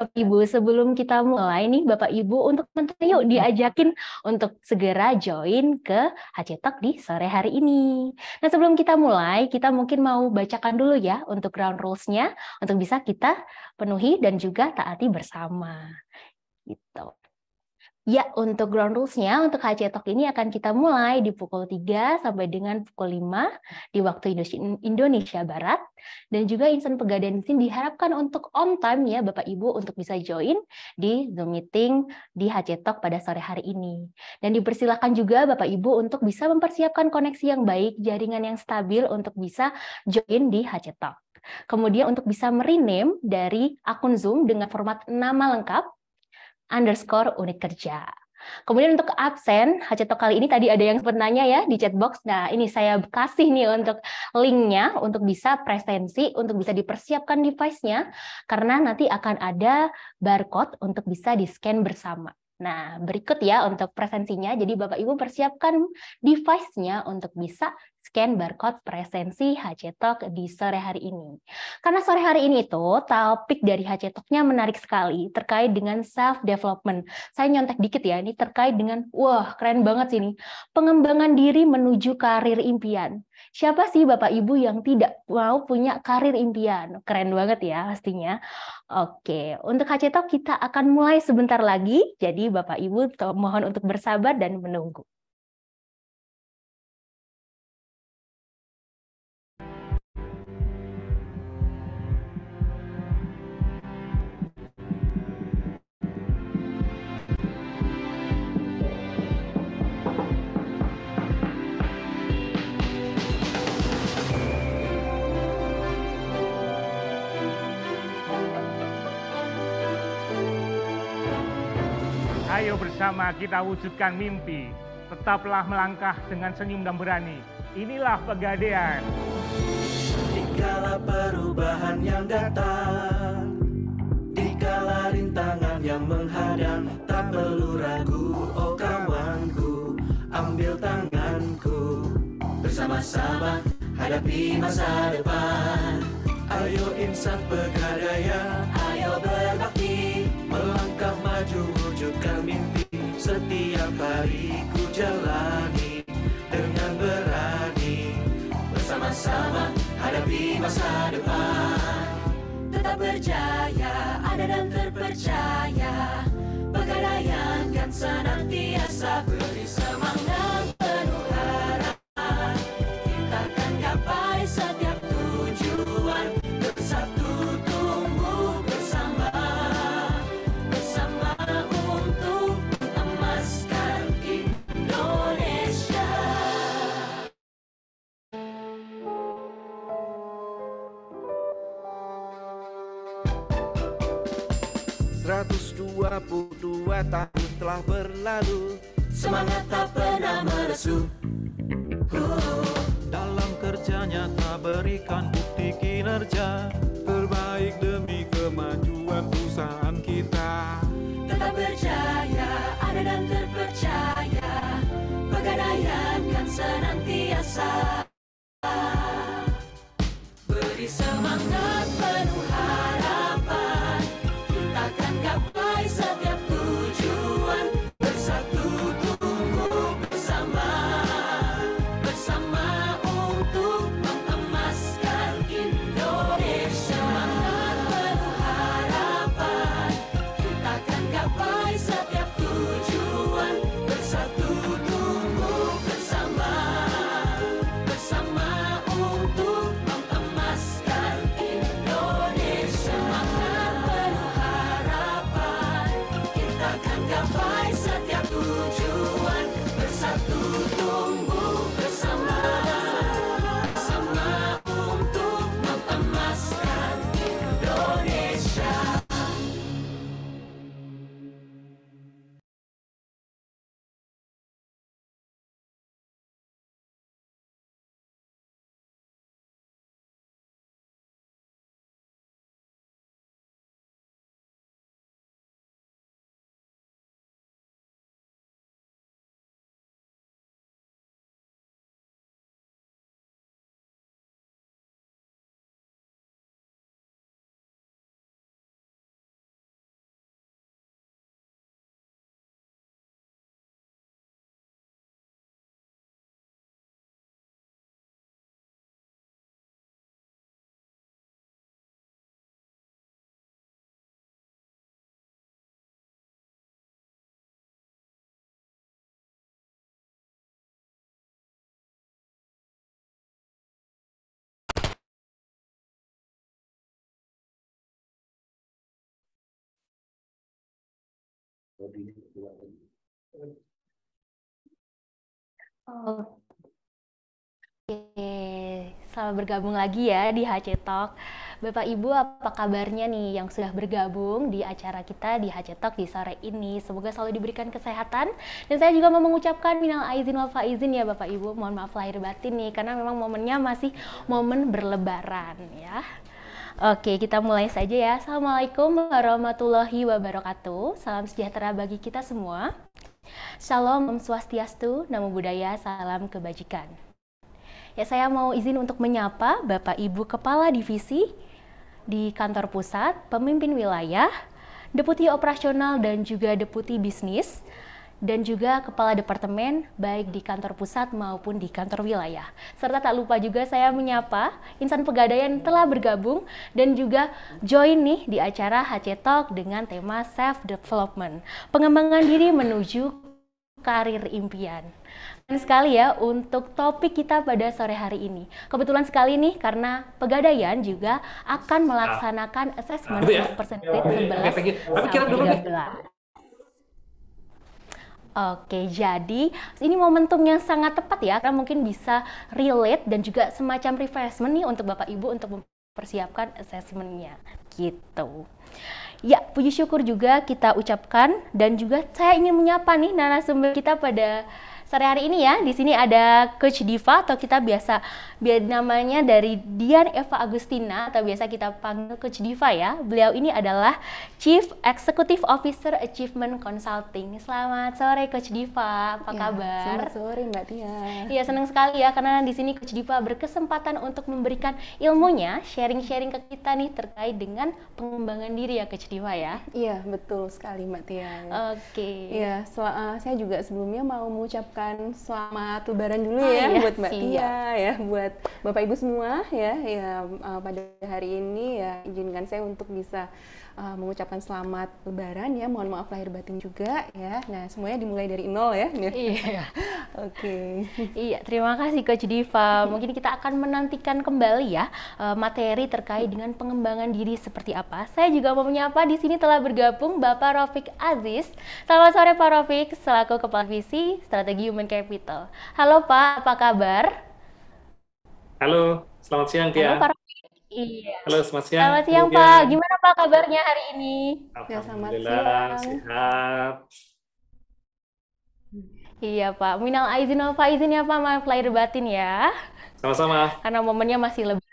Bapak Ibu, sebelum kita mulai nih Bapak Ibu untuk menteri yuk diajakin untuk segera join ke HC di sore hari ini. Nah sebelum kita mulai, kita mungkin mau bacakan dulu ya untuk ground rules-nya untuk bisa kita penuhi dan juga taati bersama. Gitu. Ya, untuk ground rules-nya, untuk HC Talk ini akan kita mulai di pukul 3 sampai dengan pukul 5 di waktu Indonesia Barat. Dan juga insan pegadaian di sini diharapkan untuk on time ya Bapak-Ibu untuk bisa join di Zoom meeting di HC Talk pada sore hari ini. Dan dipersilakan juga Bapak-Ibu untuk bisa mempersiapkan koneksi yang baik, jaringan yang stabil untuk bisa join di HC Talk. Kemudian untuk bisa merename dari akun Zoom dengan format nama lengkap underscore unit kerja. Kemudian untuk absen, Haceto kali ini tadi ada yang bertanya ya di chat box. Nah, ini saya kasih nih untuk linknya untuk bisa presensi, untuk bisa dipersiapkan device-nya, karena nanti akan ada barcode untuk bisa di-scan bersama. Nah, berikut ya untuk presensinya. Jadi Bapak Ibu persiapkan device-nya untuk bisa scan barcode presensi HC Talk di sore hari ini. Karena sore hari ini itu topik dari HC Talk-nya menarik sekali terkait dengan self development. Saya nyontek dikit ya, ini terkait dengan wah keren banget sih ini. Pengembangan diri menuju karir impian. Siapa sih Bapak Ibu yang tidak mau punya karir impian? Keren banget ya pastinya. Oke, untuk HC Talk kita akan mulai sebentar lagi. Jadi Bapak Ibu mohon untuk bersabar dan menunggu. Ayo bersama kita wujudkan mimpi. Tetaplah melangkah dengan senyum dan berani. Inilah pegadaian. Dikala perubahan yang datang, dikala rintangan yang menghadang, tak perlu ragu, oh kawanku, ambil tanganku. Bersama-sama hadapi masa depan. Ayo insan pegadaian, ayo berbakti. setiap hari ku jalani dengan berani bersama-sama hadapi masa depan tetap berjaya ada dan terpercaya pegadaian kan senantiasa beri semangat 22 tahun telah berlalu Semangat tak pernah meresu Dalam kerjanya tak berikan bukti kinerja Terbaik demi kemajuan perusahaan kita Tetap berjaya ada dan terpercaya Pegadaian kan senantiasa Oke, selamat bergabung lagi ya di HC Talk. Bapak Ibu apa kabarnya nih yang sudah bergabung di acara kita di HC Talk di sore ini. Semoga selalu diberikan kesehatan dan saya juga mau mengucapkan minal aizin wal faizin ya Bapak Ibu. Mohon maaf lahir batin nih karena memang momennya masih momen berlebaran ya. Oke, kita mulai saja ya. Assalamualaikum warahmatullahi wabarakatuh. Salam sejahtera bagi kita semua. Shalom, Om Swastiastu, Namo Buddhaya, Salam Kebajikan. Ya, saya mau izin untuk menyapa Bapak Ibu Kepala Divisi di Kantor Pusat, Pemimpin Wilayah, Deputi Operasional dan juga Deputi Bisnis dan juga kepala departemen baik di kantor pusat maupun di kantor wilayah. Serta tak lupa juga saya menyapa insan pegadaian telah bergabung dan juga join nih di acara HC Talk dengan tema self development, pengembangan diri menuju karir impian. Dan sekali ya untuk topik kita pada sore hari ini. Kebetulan sekali nih karena Pegadaian juga akan ah. melaksanakan asesmen gitu ya. persentase 11 dulu 13. Oke, jadi ini momentum yang sangat tepat ya, karena mungkin bisa relate dan juga semacam refreshment nih untuk Bapak Ibu untuk mempersiapkan assessmentnya gitu. Ya, puji syukur juga kita ucapkan dan juga saya ingin menyapa nih narasumber kita pada sore hari ini ya. Di sini ada Coach Diva atau kita biasa biar namanya dari Dian Eva Agustina atau biasa kita panggil Coach Diva ya. Beliau ini adalah Chief Executive Officer Achievement Consulting. Selamat sore Coach Diva, apa ya, kabar? Selamat sore Mbak Tia. Iya senang sekali ya karena di sini Coach Diva berkesempatan untuk memberikan ilmunya, sharing-sharing ke kita nih terkait dengan pengembangan diri ya Coach Diva ya. Iya betul sekali Mbak Tia. Oke. Okay. Iya, uh, saya juga sebelumnya mau mengucapkan selamat Lebaran dulu oh, ya iya, buat Mbak Tia ya buat buat Bapak Ibu semua ya ya uh, pada hari ini ya izinkan saya untuk bisa uh, mengucapkan selamat lebaran ya. Mohon maaf lahir batin juga ya. Nah, semuanya dimulai dari nol ya. Iya. Oke. Okay. Iya, terima kasih Coach Diva. Mungkin kita akan menantikan kembali ya uh, materi terkait dengan pengembangan diri seperti apa. Saya juga mau menyapa di sini telah bergabung Bapak Rafiq Aziz. Selamat sore Pak Rafiq selaku Kepala Visi Strategi Human Capital. Halo Pak, apa kabar? Halo, selamat siang Kia. Halo, Pak Iya. Halo, selamat siang. Selamat siang Pak. Gimana Pak kabarnya hari ini? Alhamdulillah, ya, selamat siang. sehat. Iya Pak, minal aizin wal faizin ya Pak, maaf lahir batin ya. Sama-sama. Karena momennya masih lebih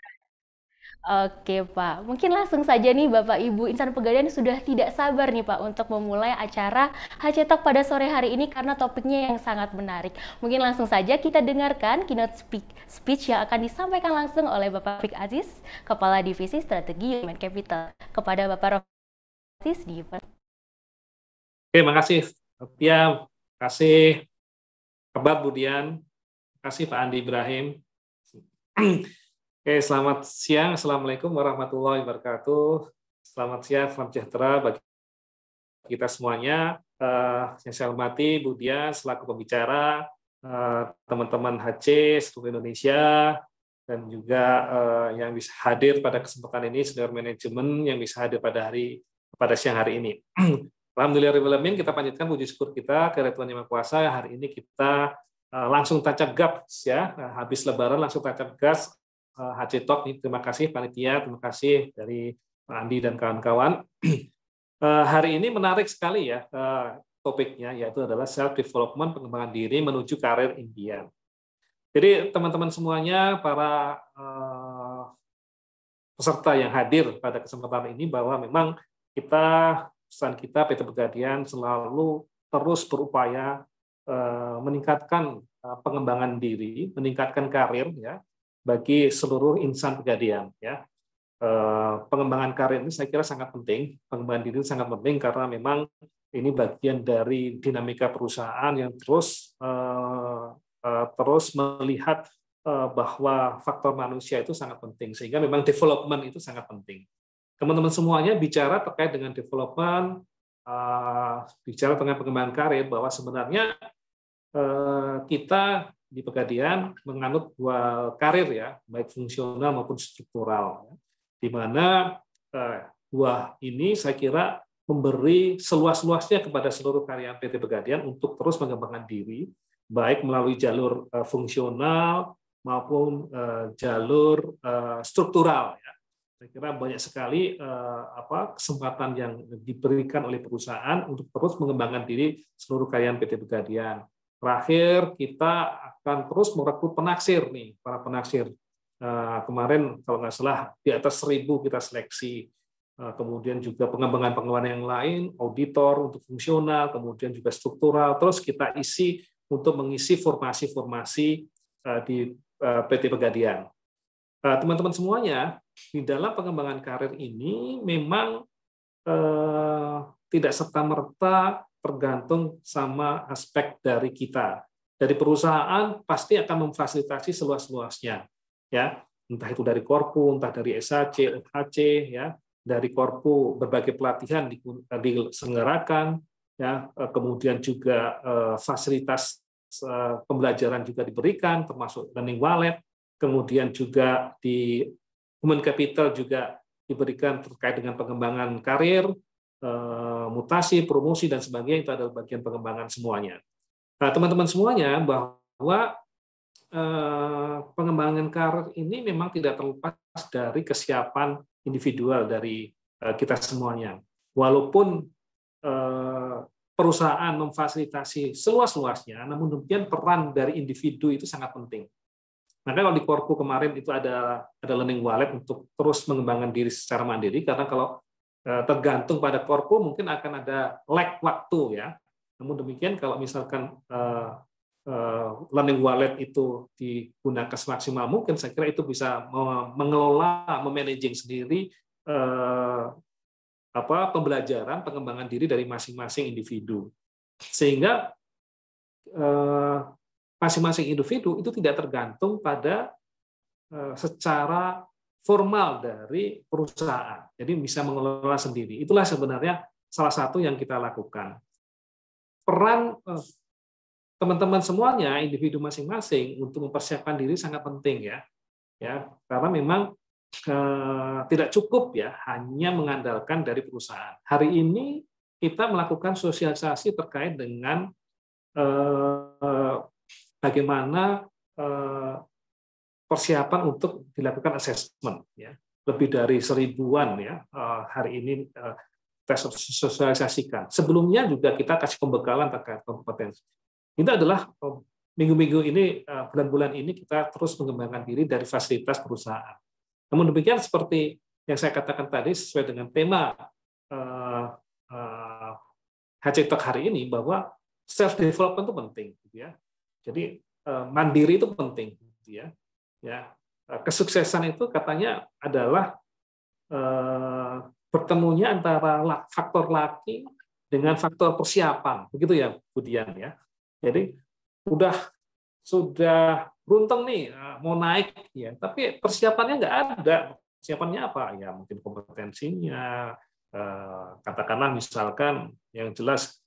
Oke Pak, mungkin langsung saja nih Bapak Ibu Insan Pegadaian sudah tidak sabar nih Pak untuk memulai acara Hacetok pada sore hari ini karena topiknya yang sangat menarik. Mungkin langsung saja kita dengarkan keynote speak, speech yang akan disampaikan langsung oleh Bapak Fik Aziz, Kepala Divisi Strategi Human Capital kepada Bapak Rok Aziz di Oke, makasih Ya, kasih Kebat Budian, kasih Pak Andi Ibrahim. Oke, selamat siang. Assalamualaikum warahmatullahi wabarakatuh. Selamat siang, selamat sejahtera bagi kita semuanya. Uh, yang saya hormati, Bu Dia selaku pembicara, eh, teman-teman HC, seluruh Indonesia, dan juga uh, yang bisa hadir pada kesempatan ini, senior manajemen yang bisa hadir pada hari pada siang hari ini. Alhamdulillah, kita panjatkan puji syukur kita ke Tuhan Yang Maha Kuasa. Hari ini kita langsung tancap gas ya nah, habis lebaran langsung tancap gas HC eh, Talk. Terima kasih panitia, terima kasih dari Pak Andi dan kawan-kawan. Eh, hari ini menarik sekali ya eh, topiknya, yaitu adalah self development pengembangan diri menuju karir impian. Jadi teman-teman semuanya, para peserta yang hadir pada kesempatan ini bahwa memang kita pesan kita PT Pegadian selalu terus berupaya meningkatkan pengembangan diri, meningkatkan karir ya bagi seluruh insan pegadaian ya. Eh, pengembangan karir ini saya kira sangat penting, pengembangan diri sangat penting karena memang ini bagian dari dinamika perusahaan yang terus eh, eh, terus melihat bahwa faktor manusia itu sangat penting sehingga memang development itu sangat penting. Teman-teman semuanya bicara terkait dengan development, bicara dengan pengembangan karir bahwa sebenarnya kita di Pegadian menganut dua karir ya, baik fungsional maupun struktural, di mana eh, dua ini saya kira memberi seluas-luasnya kepada seluruh karyawan PT Pegadian untuk terus mengembangkan diri, baik melalui jalur eh, fungsional maupun eh, jalur eh, struktural. Ya. Saya kira banyak sekali apa, kesempatan yang diberikan oleh perusahaan untuk terus mengembangkan diri seluruh karyawan PT Pegadian Terakhir, kita akan terus merekrut penaksir nih, para penaksir. Eh, kemarin kalau nggak salah di atas seribu kita seleksi. Eh, kemudian juga pengembangan-pengembangan yang lain, auditor untuk fungsional, kemudian juga struktural. Terus kita isi untuk mengisi formasi-formasi eh, di PT Pegadian. Teman-teman semuanya, di dalam pengembangan karir ini memang tidak serta-merta tergantung sama aspek dari kita. Dari perusahaan pasti akan memfasilitasi seluas-luasnya, ya. Entah itu dari korpu, entah dari SHC, UHC ya, dari korpu berbagai pelatihan diselenggarakan, ya. Eh, kemudian juga eh, fasilitas eh, pembelajaran juga diberikan, termasuk learning wallet. Kemudian juga di human capital juga diberikan terkait dengan pengembangan karir, Eh, mutasi, promosi, dan sebagainya itu adalah bagian pengembangan semuanya. Nah, teman-teman semuanya bahwa eh, pengembangan karir ini memang tidak terlepas dari kesiapan individual dari eh, kita semuanya. Walaupun perusahaan memfasilitasi seluas-luasnya, namun demikian peran dari individu itu sangat penting. Maka kalau di korpu kemarin itu ada ada learning wallet untuk terus mengembangkan diri secara mandiri karena kalau Eh, tergantung pada korpo mungkin akan ada lag waktu ya. Namun demikian kalau misalkan eh, eh, learning wallet itu digunakan semaksimal mungkin saya kira itu bisa mengelola, memanaging sendiri apa pembelajaran pengembangan diri dari masing-masing individu. Sehingga masing-masing individu itu tidak tergantung pada secara formal dari perusahaan. Jadi bisa mengelola sendiri. Itulah sebenarnya salah satu yang kita lakukan. Peran eh, teman-teman semuanya, individu masing-masing untuk mempersiapkan diri sangat penting ya. Ya, karena memang eh, tidak cukup ya hanya mengandalkan dari perusahaan. Hari ini kita melakukan sosialisasi terkait dengan eh, bagaimana eh, persiapan untuk dilakukan asesmen, ya lebih dari seribuan ya eh, hari ini eh, tes sosialisasikan sebelumnya juga kita kasih pembekalan terkait kompetensi ini adalah eh, minggu-minggu ini bulan-bulan ini kita terus mengembangkan diri dari fasilitas perusahaan namun demikian seperti yang saya katakan tadi sesuai dengan tema HC hari ini bahwa self development itu penting gitu ya jadi mandiri itu penting gitu ya Ya, eh, kesuksesan itu katanya adalah eh, bertemunya antara faktor laki dengan faktor persiapan, begitu ya, Budian ya. Jadi udah sudah runteng nih eh, mau naik ya, tapi persiapannya nggak ada. Persiapannya apa? Ya mungkin kompetensinya, eh, katakanlah misalkan yang jelas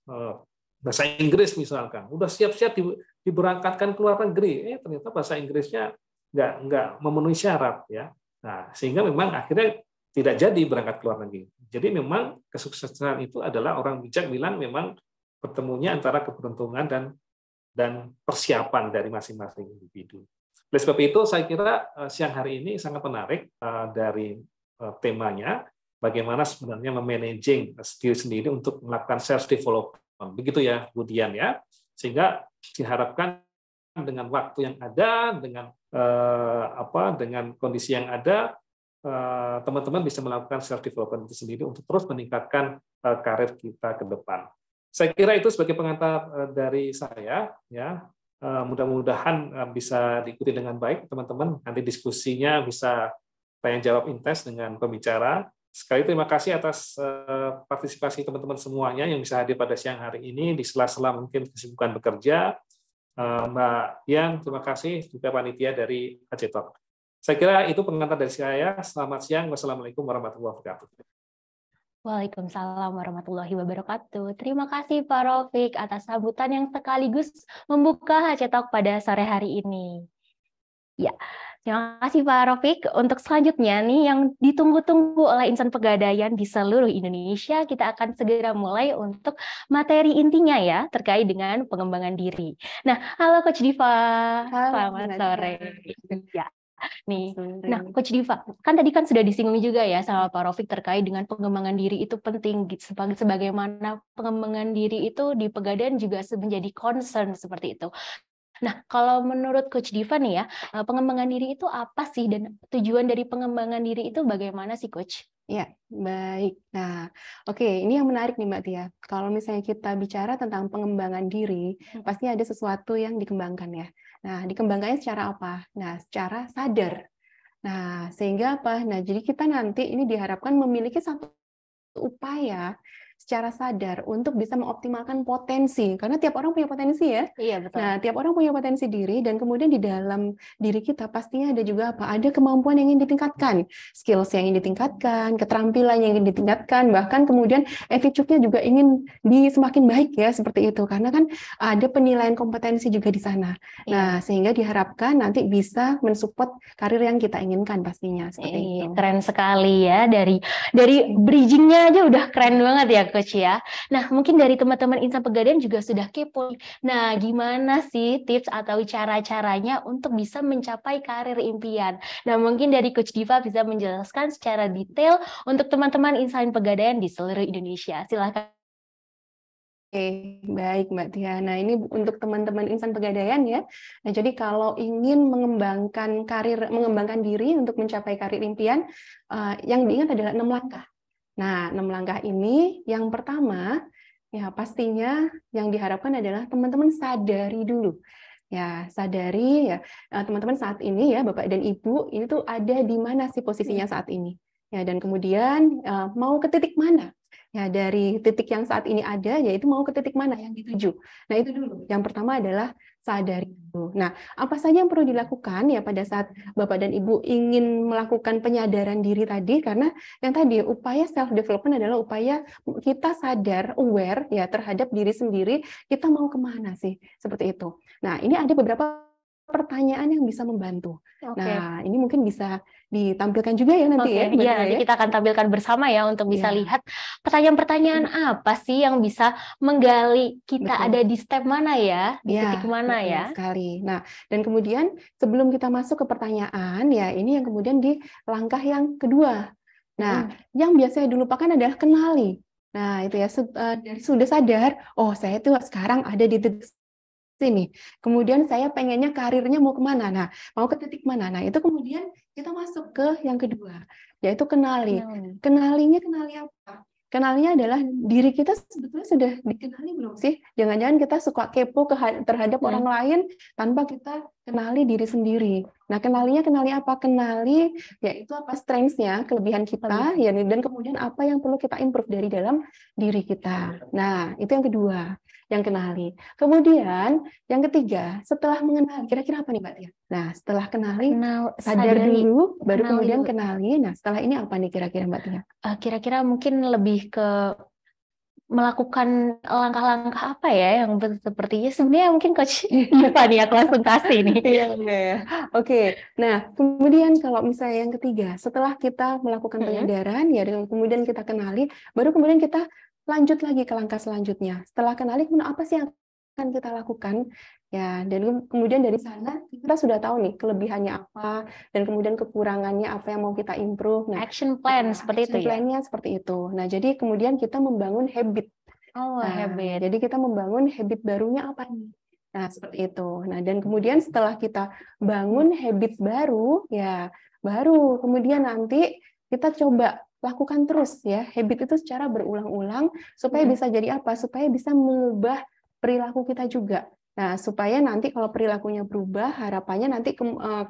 bahasa Inggris misalkan, udah siap-siap diberangkatkan ke luar negeri, eh ternyata bahasa Inggrisnya nggak nggak memenuhi syarat ya. Nah, sehingga memang akhirnya tidak jadi berangkat ke luar negeri. Jadi memang kesuksesan itu adalah orang bijak bilang memang pertemunya antara keberuntungan dan dan persiapan dari masing-masing individu. Oleh sebab itu saya kira eh, siang hari ini sangat menarik eh, dari eh, temanya bagaimana sebenarnya memanaging diri sendiri untuk melakukan self development. Begitu ya, Budian ya. Sehingga diharapkan dengan waktu yang ada, dengan Eh, apa dengan kondisi yang ada eh, teman-teman bisa melakukan self development itu sendiri untuk terus meningkatkan eh, karir kita ke depan. Saya kira itu sebagai pengantar dari saya ya. Mudah-mudahan bisa diikuti dengan baik teman-teman. Nanti diskusinya bisa tanya jawab intens dengan pembicara. Sekali terima kasih atas partisipasi teman-teman semuanya yang bisa hadir pada siang hari ini di sela-sela mungkin kesibukan bekerja. Eh, Mbak Yang, terima kasih juga panitia dari AC Talk. Saya kira itu pengantar dari saya. Selamat siang. Wassalamualaikum warahmatullahi wabarakatuh. Waalaikumsalam warahmatullahi wabarakatuh. Terima kasih Pak Rofik atas sambutan yang sekaligus membuka HC Talk pada sore hari ini. Ya, Terima kasih Pak Rofik. Untuk selanjutnya nih yang ditunggu-tunggu oleh insan pegadaian di seluruh Indonesia, kita akan segera mulai untuk materi intinya ya terkait dengan pengembangan diri. Nah, halo Coach Diva. Halo, Selamat sore. Ya. Nih, nah Coach Diva, kan tadi kan sudah disinggung juga ya sama Pak Rofik terkait dengan pengembangan diri itu penting. Gitu. Sebagai sebagaimana pengembangan diri itu di pegadaian juga menjadi concern seperti itu. Nah, kalau menurut Coach Diva nih ya, eh, pengembangan diri itu apa sih dan tujuan dari pengembangan diri itu bagaimana sih Coach? Ya, baik. Nah, oke, okay. ini yang menarik nih Mbak Tia. Kalau misalnya kita bicara tentang pengembangan diri, hmm. pasti ada sesuatu yang dikembangkan ya. Nah, dikembangkannya secara apa? Nah, secara sadar. Nah, sehingga apa? Nah, jadi kita nanti ini diharapkan memiliki satu upaya secara sadar untuk bisa mengoptimalkan potensi karena tiap orang punya potensi ya. Iya betul. Nah, tiap orang punya potensi diri dan kemudian di dalam diri kita pastinya ada juga apa? Ada kemampuan yang ingin ditingkatkan, skills yang ingin ditingkatkan, keterampilan yang ingin ditingkatkan, bahkan kemudian attitude-nya juga ingin di semakin baik ya seperti itu karena kan ada penilaian kompetensi juga di sana. Iya. Nah, sehingga diharapkan nanti bisa mensupport karir yang kita inginkan pastinya seperti iya, itu. Keren sekali ya dari dari bridgingnya aja udah keren banget ya Coach ya. Nah, mungkin dari teman-teman Insan Pegadaian juga sudah kepo. Nah, gimana sih tips atau cara-caranya untuk bisa mencapai karir impian? Nah, mungkin dari Coach Diva bisa menjelaskan secara detail untuk teman-teman Insan Pegadaian di seluruh Indonesia. Silakan. Oke, baik Mbak Tia. Nah, ini untuk teman-teman insan pegadaian ya. Nah, jadi kalau ingin mengembangkan karir, mengembangkan diri untuk mencapai karir impian, uh, yang diingat adalah enam langkah. Nah, enam langkah ini yang pertama ya pastinya yang diharapkan adalah teman-teman sadari dulu ya sadari ya e, teman-teman saat ini ya bapak dan ibu ini tuh ada di mana sih posisinya saat ini ya dan kemudian e, mau ke titik mana ya dari titik yang saat ini ada yaitu mau ke titik mana yang dituju nah itu dulu yang pertama adalah sadari dulu. Nah, apa saja yang perlu dilakukan ya pada saat Bapak dan Ibu ingin melakukan penyadaran diri tadi karena yang tadi upaya self development adalah upaya kita sadar aware ya terhadap diri sendiri, kita mau kemana sih? Seperti itu. Nah, ini ada beberapa pertanyaan yang bisa membantu. Okay. Nah, ini mungkin bisa ditampilkan juga ya nanti okay. ya. Iya, nanti kita akan tampilkan bersama ya untuk bisa yeah. lihat pertanyaan-pertanyaan yeah. apa sih yang bisa menggali kita Betul. ada di step mana ya, di yeah, titik mana betul ya. Sekali. Nah, dan kemudian sebelum kita masuk ke pertanyaan ya, ini yang kemudian di langkah yang kedua. Nah, hmm. yang biasanya dilupakan adalah kenali. Nah, itu ya eh, sudah sadar, oh saya itu sekarang ada di titik sini. Kemudian saya pengennya karirnya mau kemana? Nah, mau ke titik mana? Nah, itu kemudian kita masuk ke yang kedua, yaitu kenali. Kenali. Kenalinya kenali apa? Kenalnya adalah diri kita sebetulnya sudah dikenali belum sih? Jangan-jangan kita suka kepo terhadap hmm. orang lain tanpa kita kenali diri sendiri. Nah, kenalinya kenali apa? Kenali yaitu apa strengths-nya, kelebihan kita, iya. ya dan kemudian apa yang perlu kita improve dari dalam diri kita. Nah, itu yang kedua, yang kenali. Kemudian yang ketiga, setelah mengenali, kira-kira apa nih Mbak Tia? Nah, setelah kenali, Kenal, sadar sadari, dulu, baru kemudian dulu. kenali. Nah, setelah ini apa nih kira-kira Mbak Tia? Eh, kira-kira mungkin lebih ke melakukan langkah-langkah apa ya yang sepertinya sebenarnya mungkin coach ya nih aku langsung kasih nih. Iya, iya, iya. Oke. Nah, kemudian kalau misalnya yang ketiga, setelah kita melakukan mm-hmm. penyadaran hmm. ya kemudian kita kenali, baru kemudian kita lanjut lagi ke langkah selanjutnya. Setelah kenali, kemudian apa sih yang akan kita lakukan Ya, dan kemudian dari sana kita sudah tahu nih kelebihannya apa dan kemudian kekurangannya apa yang mau kita improve. Nah, action plan ya, seperti action itu ya? plan-nya ya. seperti itu. Nah, jadi kemudian kita membangun habit. Oh, nah, habit. Jadi kita membangun habit barunya apa nih? Nah, seperti itu. Nah, dan kemudian setelah kita bangun habit baru, ya baru kemudian nanti kita coba lakukan terus ya habit itu secara berulang-ulang supaya hmm. bisa jadi apa? Supaya bisa mengubah perilaku kita juga. Nah, supaya nanti kalau perilakunya berubah, harapannya nanti ke, eh,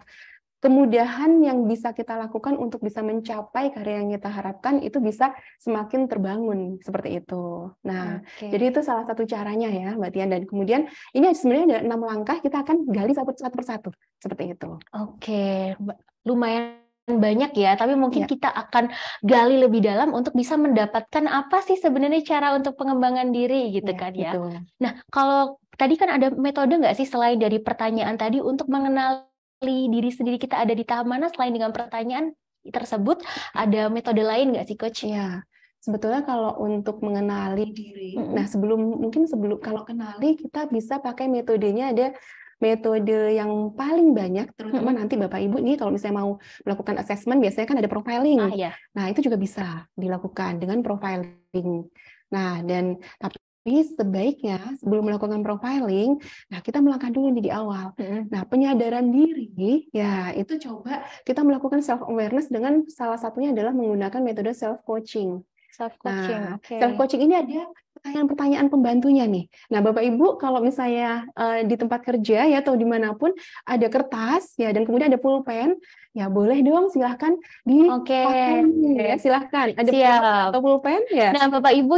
kemudahan yang bisa kita lakukan untuk bisa mencapai karya yang kita harapkan itu bisa semakin terbangun seperti itu. Nah, okay. jadi itu salah satu caranya ya, Mbak Tian. Dan kemudian ini sebenarnya ada enam langkah kita akan gali satu, satu persatu seperti itu. Oke, okay. lumayan banyak ya, tapi mungkin ya. kita akan gali lebih dalam untuk bisa mendapatkan apa sih sebenarnya cara untuk pengembangan diri gitu ya, kan ya. Betul. Nah, kalau tadi kan ada metode nggak sih selain dari pertanyaan tadi untuk mengenali diri sendiri kita ada di tahap mana selain dengan pertanyaan tersebut ada metode lain nggak sih coach? Ya sebetulnya kalau untuk mengenali diri, mm -hmm. nah sebelum mungkin sebelum kalau kenali kita bisa pakai metodenya ada metode yang paling banyak terutama mm -hmm. nanti bapak ibu ini kalau misalnya mau melakukan assessment biasanya kan ada profiling, ah, iya. nah itu juga bisa dilakukan dengan profiling. Nah dan tapi tapi sebaiknya sebelum melakukan profiling, nah kita melangkah dulu nih di awal. Nah penyadaran diri ya itu coba kita melakukan self awareness dengan salah satunya adalah menggunakan metode self coaching. Self coaching. Nah, okay. self coaching ini ada pertanyaan-pertanyaan pembantunya nih. Nah, Bapak Ibu kalau misalnya uh, di tempat kerja ya atau dimanapun ada kertas ya dan kemudian ada pulpen, ya boleh dong silahkan dipakai okay. ya silahkan ada pulpen atau pulpen ya. Nah, Bapak Ibu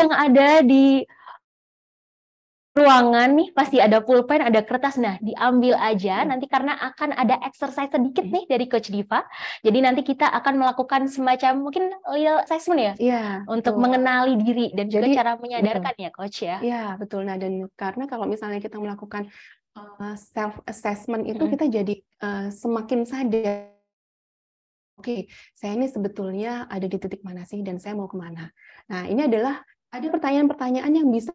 yang ada di ruangan nih pasti ada pulpen, ada kertas. Nah, diambil aja hmm. nanti karena akan ada exercise sedikit hmm. nih dari Coach Diva. Jadi nanti kita akan melakukan semacam mungkin little assessment ya, iya, untuk betul. mengenali diri dan Jadi, cara menyadarkan betul. ya Coach ya. Ya, betul. Nah, dan karena kalau misalnya kita melakukan eh, self assessment itu hmm. kita jadi uh, semakin sadar Oke, okay, saya ini sebetulnya ada di titik mana sih dan saya mau kemana? Nah, ini adalah ada pertanyaan-pertanyaan yang bisa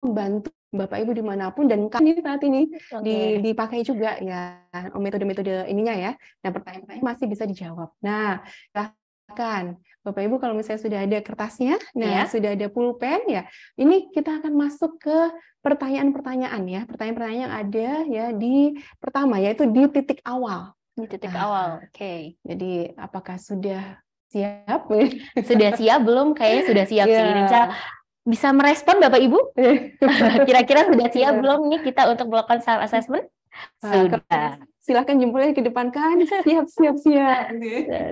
membantu Bapak Ibu dimanapun dan kami saat ini okay. dipakai juga ya oh, metode-metode ininya ya. Nah pertanyaan-pertanyaan masih bisa dijawab. Nah silakan Bapak Ibu kalau misalnya sudah ada kertasnya, nah yeah. sudah ada pulpen ya, ini kita akan masuk ke pertanyaan-pertanyaan ya, pertanyaan-pertanyaan yang ada ya di pertama yaitu di titik awal. Di titik nah, awal, oke. Okay. Jadi apakah sudah siap sudah siap belum kayaknya sudah siap yeah. sih bisa iya. bisa merespon bapak ibu kira-kira sudah siap yeah. belum nih kita untuk melakukan self assessment ah, sudah silakan silahkan jempolnya ke depan kan siap siap siap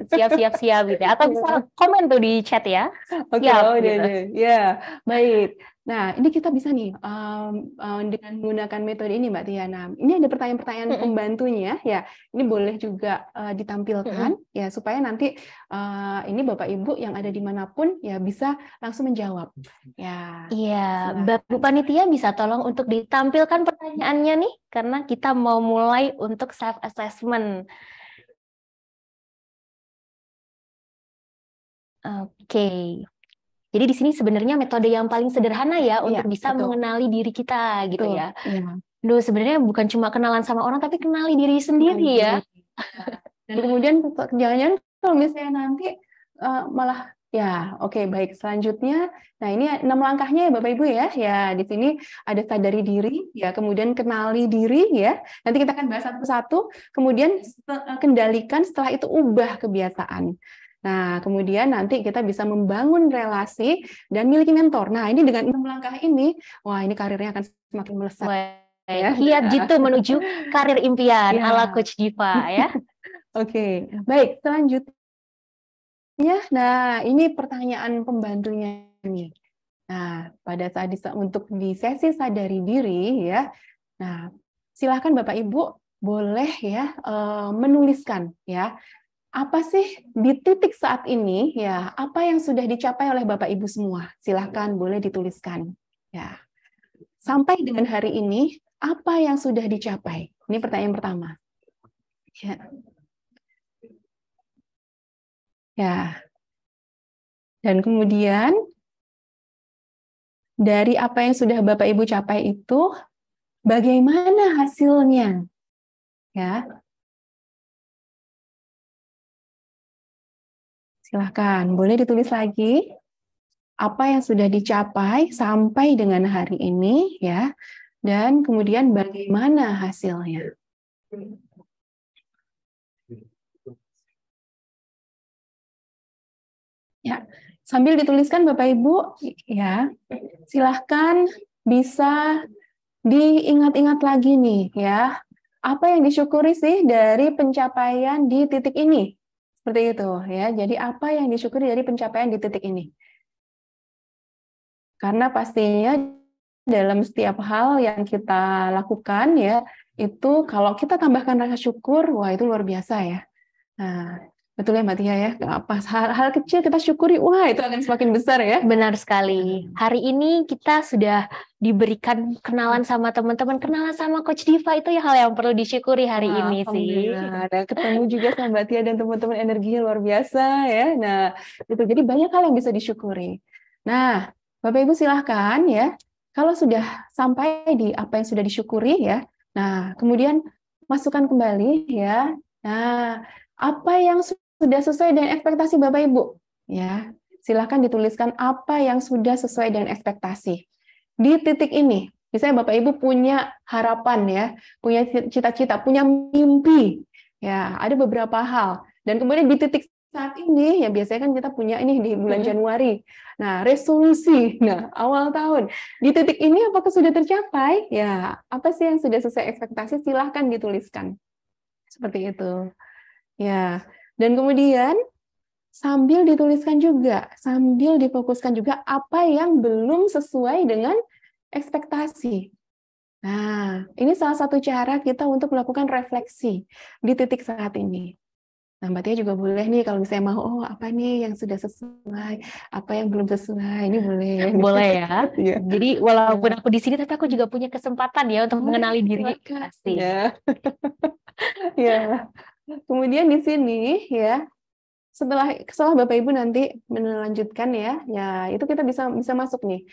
siap siap siap gitu ya. atau bisa iya. komen tuh di chat ya oke okay, oh, iya, gitu. ya yeah. baik Nah, ini kita bisa nih um, um, dengan menggunakan metode ini, Mbak Tiana. Ini ada pertanyaan-pertanyaan pembantunya, ya. ya. Ini boleh juga uh, ditampilkan, ya, supaya nanti uh, ini Bapak Ibu yang ada di dimanapun ya bisa langsung menjawab. Ya. Iya, Bapak Panitia bisa tolong untuk ditampilkan pertanyaannya nih, karena kita mau mulai untuk self assessment. Oke. Okay. Jadi di sini sebenarnya metode yang paling sederhana ya, ya untuk bisa betul. mengenali diri kita gitu betul. ya. ya. Duh, sebenarnya bukan cuma kenalan sama orang tapi kenali diri sendiri ya. Diri. Dan kemudian jangan-jangan kalau misalnya nanti uh, malah Ya, oke okay, baik. Selanjutnya, nah ini enam langkahnya ya Bapak Ibu ya. Ya, di sini ada sadari diri, ya, kemudian kenali diri ya. Nanti kita akan bahas satu-satu, kemudian eh, kendalikan setelah itu ubah kebiasaan. Nah, kemudian nanti kita bisa membangun relasi dan miliki mentor. Nah, ini dengan enam langkah ini, wah ini karirnya akan semakin melesat. Ya. Kiat jitu iya, menuju karir impian ya. ala Coach Diva ya. Oke, okay. baik selanjutnya. Nah, ini pertanyaan pembantunya ini. Nah, pada saat di, untuk di sesi sadari diri ya. Nah, silahkan Bapak Ibu boleh ya eh, menuliskan ya apa sih di titik saat ini ya apa yang sudah dicapai oleh Bapak Ibu semua? Silahkan boleh dituliskan. Ya. Sampai dengan hari ini apa yang sudah dicapai? Ini pertanyaan pertama. Ya. Ya. Dan kemudian dari apa yang sudah Bapak Ibu capai itu bagaimana hasilnya? Ya. Silahkan, boleh ditulis lagi apa yang sudah dicapai sampai dengan hari ini ya dan kemudian bagaimana hasilnya. Ya, sambil dituliskan Bapak Ibu ya. Silahkan bisa diingat-ingat lagi nih ya. Apa yang disyukuri sih dari pencapaian di titik ini seperti itu ya. Jadi apa yang disyukuri dari pencapaian di titik ini? Karena pastinya dalam setiap hal yang kita lakukan ya itu kalau kita tambahkan rasa syukur, wah itu luar biasa ya. Nah, Betul ya Mbak Tia ya, apa hal-hal kecil kita syukuri, wah itu akan semakin besar ya. Benar sekali. Hari ini kita sudah diberikan kenalan hmm. sama teman-teman, kenalan sama Coach Diva itu ya hal yang perlu disyukuri hari nah, ini sih. Nah, ketemu juga sama Mbak Tia dan teman-teman energi yang luar biasa ya. Nah, itu jadi banyak hal yang bisa disyukuri. Nah, Bapak Ibu silahkan ya, kalau sudah sampai di apa yang sudah disyukuri ya, nah kemudian masukkan kembali ya. Nah, apa yang sudah sesuai dengan ekspektasi Bapak Ibu? Ya, silahkan dituliskan apa yang sudah sesuai dengan ekspektasi. Di titik ini, misalnya Bapak Ibu punya harapan ya, punya cita-cita, punya mimpi. Ya, ada beberapa hal. Dan kemudian di titik saat ini ya biasanya kan kita punya ini di bulan mm-hmm. Januari. Nah, resolusi. Nah, awal tahun. Di titik ini apakah sudah tercapai? Ya, apa sih yang sudah sesuai ekspektasi silahkan dituliskan. Seperti itu. Ya. Dan kemudian sambil dituliskan juga, sambil difokuskan juga apa yang belum sesuai dengan ekspektasi. Nah, ini salah satu cara kita untuk melakukan refleksi di titik saat ini. Nah, Mbak Tia juga boleh nih kalau misalnya mau, oh apa nih yang sudah sesuai, apa yang belum sesuai, ini boleh. Ya. Boleh ya. Iya. Jadi walaupun aku di sini, tapi aku juga punya kesempatan ya untuk mengenali diri. Terima kasih. ya. Kemudian di sini ya setelah setelah Bapak Ibu nanti melanjutkan ya, ya itu kita bisa bisa masuk nih.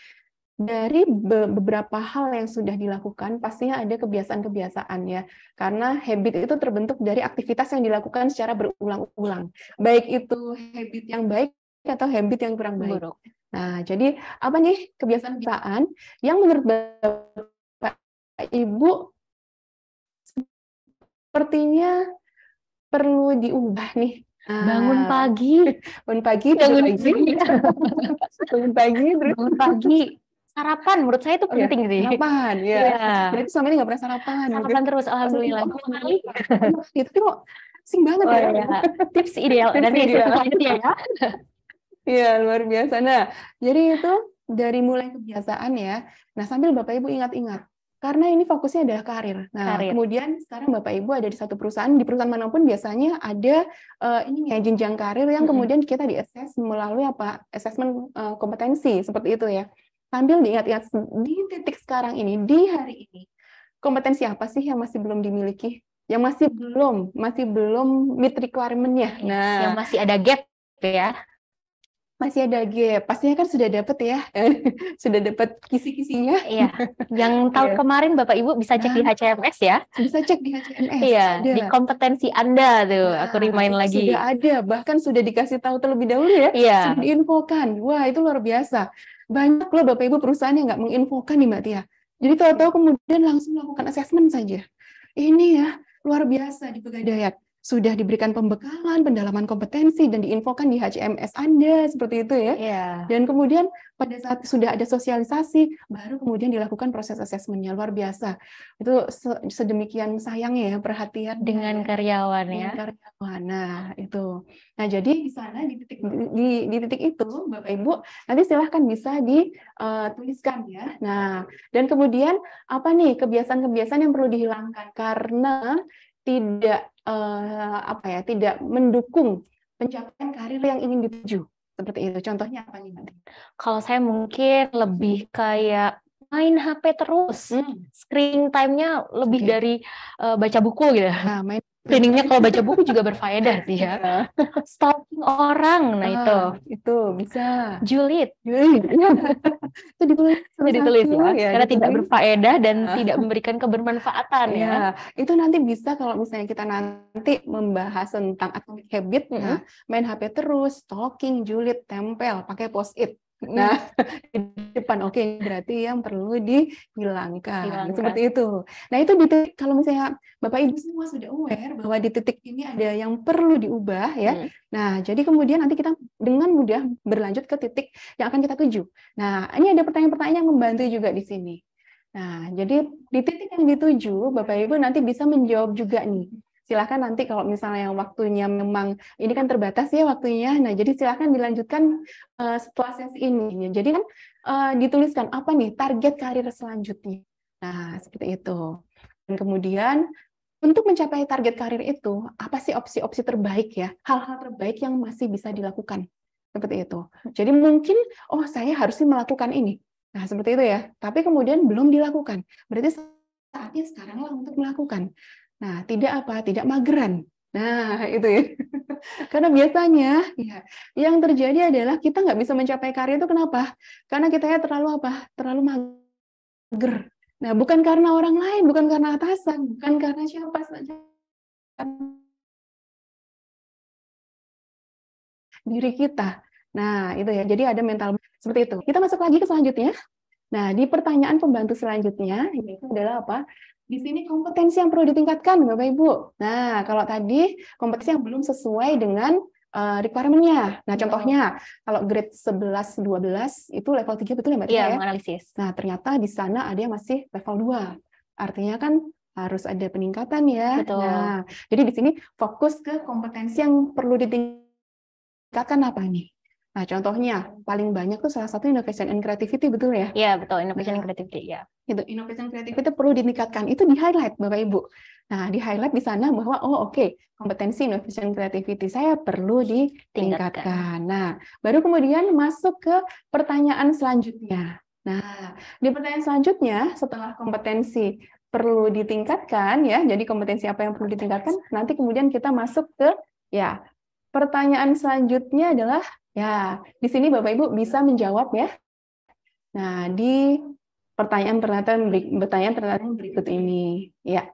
Dari beberapa hal yang sudah dilakukan, pastinya ada kebiasaan-kebiasaan ya. Karena habit itu terbentuk dari aktivitas yang dilakukan secara berulang-ulang. Baik itu habit yang baik atau habit yang kurang baik. Buruk. Nah, jadi apa nih kebiasaan-kebiasaan yang menurut Bapak Ibu sepertinya perlu diubah nih ah. bangun pagi bangun pagi bangun pagi bangun pagi terus bangun pagi sarapan menurut saya itu oh, iya. penting oh, ya. sih sarapan ya, ya. berarti selama ini nggak pernah sarapan sarapan terus alhamdulillah itu tuh sing banget oh, ya. ya tips ideal tips nanti selanjutnya ya Iya, luar biasa. Nah, jadi itu dari mulai kebiasaan ya. Nah, sambil Bapak Ibu ingat-ingat, karena ini fokusnya adalah karir. Nah, karir. kemudian sekarang Bapak Ibu ada di satu perusahaan, di perusahaan manapun biasanya ada uh, ini ya jenjang karir yang hmm kemudian kita diakses melalui apa? asesmen uh, eh, kompetensi seperti itu ya. Sambil diingat-ingat di titik sekarang ini, di hari ini, kompetensi apa sih yang masih belum dimiliki? Yang masih belum, masih belum meet requirement-nya. Iya, nah, yang masih ada gap ya masih ada lagi ya? pastinya kan sudah dapat ya sudah dapat kisi-kisinya iya yang tahun yeah. kemarin Bapak Ibu bisa cek di HCMS ya bisa cek di HCMS iya sudah. di kompetensi Anda tuh nah, aku remind lagi sudah ada bahkan sudah dikasih tahu terlebih dahulu ya iya sudah diinfokan wah itu luar biasa banyak loh Bapak Ibu perusahaan yang nggak menginfokan nih Mbak Tia jadi tahu-tahu kemudian langsung melakukan asesmen saja ini ya luar biasa di Pegadaian sudah diberikan pembekalan, pendalaman kompetensi, dan diinfokan di HCMS Anda, seperti itu ya. Yeah. Dan kemudian pada saat sudah ada sosialisasi, baru kemudian dilakukan proses asesmennya, luar biasa. Itu sedemikian sayangnya ya, perhatian. Dengan karyawan ya. Dengan karyawan, nah itu. Nah jadi di sana, di titik, di, di titik itu, Bapak-Ibu, nanti silahkan bisa dituliskan eh, ya. Nah, dan kemudian apa nih kebiasaan-kebiasaan yang perlu dihilangkan? Karena tidak eh, apa ya tidak mendukung pencapaian karir yang ingin dituju seperti itu contohnya apa nih nanti kalau saya mungkin lebih kayak main HP terus hmm. screen time-nya lebih okay. dari uh, baca buku gitu nah, main cleaningnya kalau baca buku juga berfaedah sih ya. Iya. Stalking orang, nah ah, itu. Itu bisa. Julid. itu ditulis. Itu ditulis ya. ya Karena ditulis. tidak berfaedah dan ah. tidak memberikan kebermanfaatan ya. ya. Itu nanti bisa kalau misalnya kita nanti membahas tentang atomic habit, mm -hmm. ya, main HP terus, stalking, julid, tempel, pakai post-it. Nah, hmm. di depan oke okay, berarti yang perlu dihilangkan. Hilangkan. Seperti itu. Nah, itu di titik kalau misalnya Bapak Ibu semua sudah aware bahwa di titik ini ada yang perlu diubah ya. Hmm. Nah, jadi kemudian nanti kita dengan mudah berlanjut ke titik yang akan kita tuju. Nah, ini ada pertanyaan-pertanyaan yang membantu juga di sini. Nah, jadi di titik yang dituju Bapak Ibu nanti bisa menjawab juga nih silahkan nanti kalau misalnya yang waktunya memang ini kan terbatas ya waktunya. Nah, jadi silahkan dilanjutkan uh, setelah sesi ini. Jadi kan uh, dituliskan apa nih target karir selanjutnya. Nah, seperti itu. Dan kemudian untuk mencapai target karir itu, apa sih opsi-opsi terbaik ya? Hal-hal terbaik yang masih bisa dilakukan. Seperti itu. Jadi mungkin, oh saya harusnya melakukan ini. Nah, seperti itu ya. Tapi kemudian belum dilakukan. Berarti saatnya sekaranglah untuk melakukan. Nah, tidak apa? Tidak mageran. Nah, itu ya. Karena biasanya ya, yang terjadi adalah kita nggak bisa mencapai karya itu kenapa? Karena kita ya terlalu apa? Terlalu mager. Nah, bukan karena orang lain, bukan karena atasan, bukan karena siapa saja. Diri kita. Nah, itu ya. Jadi ada mental seperti itu. Kita masuk lagi ke selanjutnya. Nah, di pertanyaan pembantu selanjutnya yaitu adalah apa? Di sini kompetensi yang perlu ditingkatkan, Bapak Ibu. Nah, kalau tadi kompetensi yang belum sesuai dengan uh, requirement-nya. Nah, contohnya kalau grade 11 12 itu level 3 betul ya Mbak Tia? Iya, ya? analisis. Nah, ternyata di sana ada yang masih level 2. Artinya kan harus ada peningkatan ya. Betul. Nah, jadi di sini fokus ke kompetensi yang perlu ditingkatkan apa nih? Nah, contohnya paling banyak tuh salah satu innovation and creativity betul ya? Iya, betul innovation nah, iya. gitu. and creativity ya. Itu innovation creativity itu perlu ditingkatkan. Itu di highlight Bapak Ibu. Nah, di highlight di sana bahwa oh oke, okay, kompetensi innovation creativity saya perlu ditingkatkan. Nah, baru kemudian masuk ke pertanyaan selanjutnya. Nah, di pertanyaan selanjutnya setelah kompetensi perlu ditingkatkan ya, jadi kompetensi apa yang perlu ditingkatkan? Nanti kemudian kita masuk ke ya Pertanyaan selanjutnya adalah, ya, di sini Bapak Ibu bisa menjawab ya. Nah, di pertanyaan-pertanyaan pertanyaan berikut ini, ya.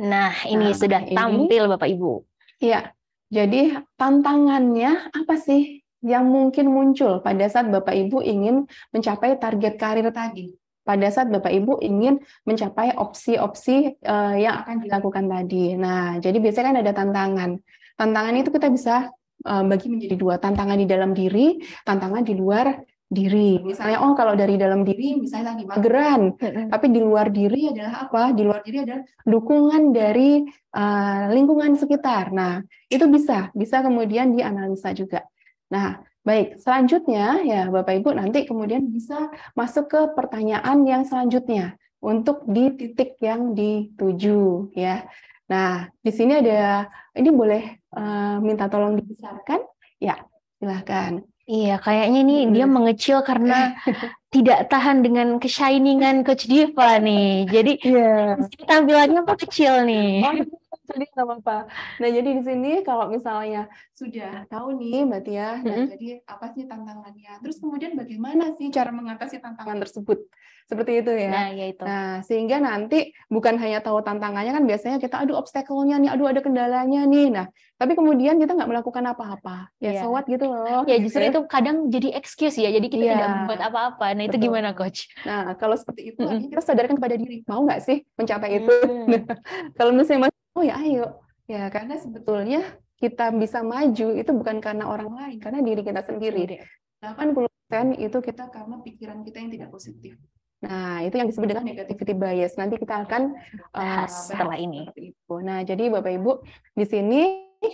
Nah, ini nah, sudah ini, tampil Bapak Ibu. Ya, jadi tantangannya apa sih yang mungkin muncul pada saat Bapak Ibu ingin mencapai target karir tadi? pada saat Bapak Ibu ingin mencapai opsi-opsi uh, yang akan dilakukan tadi. Nah, jadi biasanya kan ada tantangan. Tantangan itu kita bisa eh, bagi menjadi dua, tantangan di dalam diri, tantangan di luar diri. Misalnya, oh kalau dari dalam diri, misalnya lagi mageran, tapi di luar diri adalah apa? Di luar diri adalah dukungan dari uh, lingkungan sekitar. Nah, itu bisa, bisa kemudian dianalisa juga. Nah, baik. Selanjutnya ya Bapak Ibu nanti kemudian bisa masuk ke pertanyaan yang selanjutnya untuk di titik yang dituju ya. Nah, di sini ada ini boleh uh, minta tolong dibesarkan? Ya, silahkan. Iya, kayaknya ini hmm. dia mengecil karena tidak tahan dengan keshiningan Coach Diva nih. Jadi yeah. tampilannya kok kecil nih. Oh, jadi nggak apa Nah, jadi di sini kalau misalnya sudah tahu nih Mbak Tia, mm -hmm. nah, jadi apa sih tantangannya? Terus kemudian bagaimana sih cara mengatasi tantangan tersebut? Seperti itu ya. Nah, ya itu. nah sehingga nanti bukan hanya tahu tantangannya kan biasanya kita aduh obstacle-nya nih, aduh ada kendalanya nih. Nah, tapi kemudian kita nggak melakukan apa-apa. Ya, yeah. sewat gitu loh. Ya, justru gitu ya. itu kadang jadi excuse ya. Jadi kita yeah. tidak membuat apa-apa. Nah, itu gimana, Coach? Nah, kalau seperti itu, mm -hmm. kita sadarkan kepada diri. Mau nggak sih mencapai mm -hmm. itu? Nah, kalau misalnya oh ya ayo ya karena sebetulnya kita bisa maju itu bukan karena orang lain karena diri kita sendiri 80% itu kita karena pikiran kita yang tidak positif Nah, itu yang disebut dengan negativity bias. Nanti kita akan uh, setelah ini. Nah, jadi Bapak Ibu di sini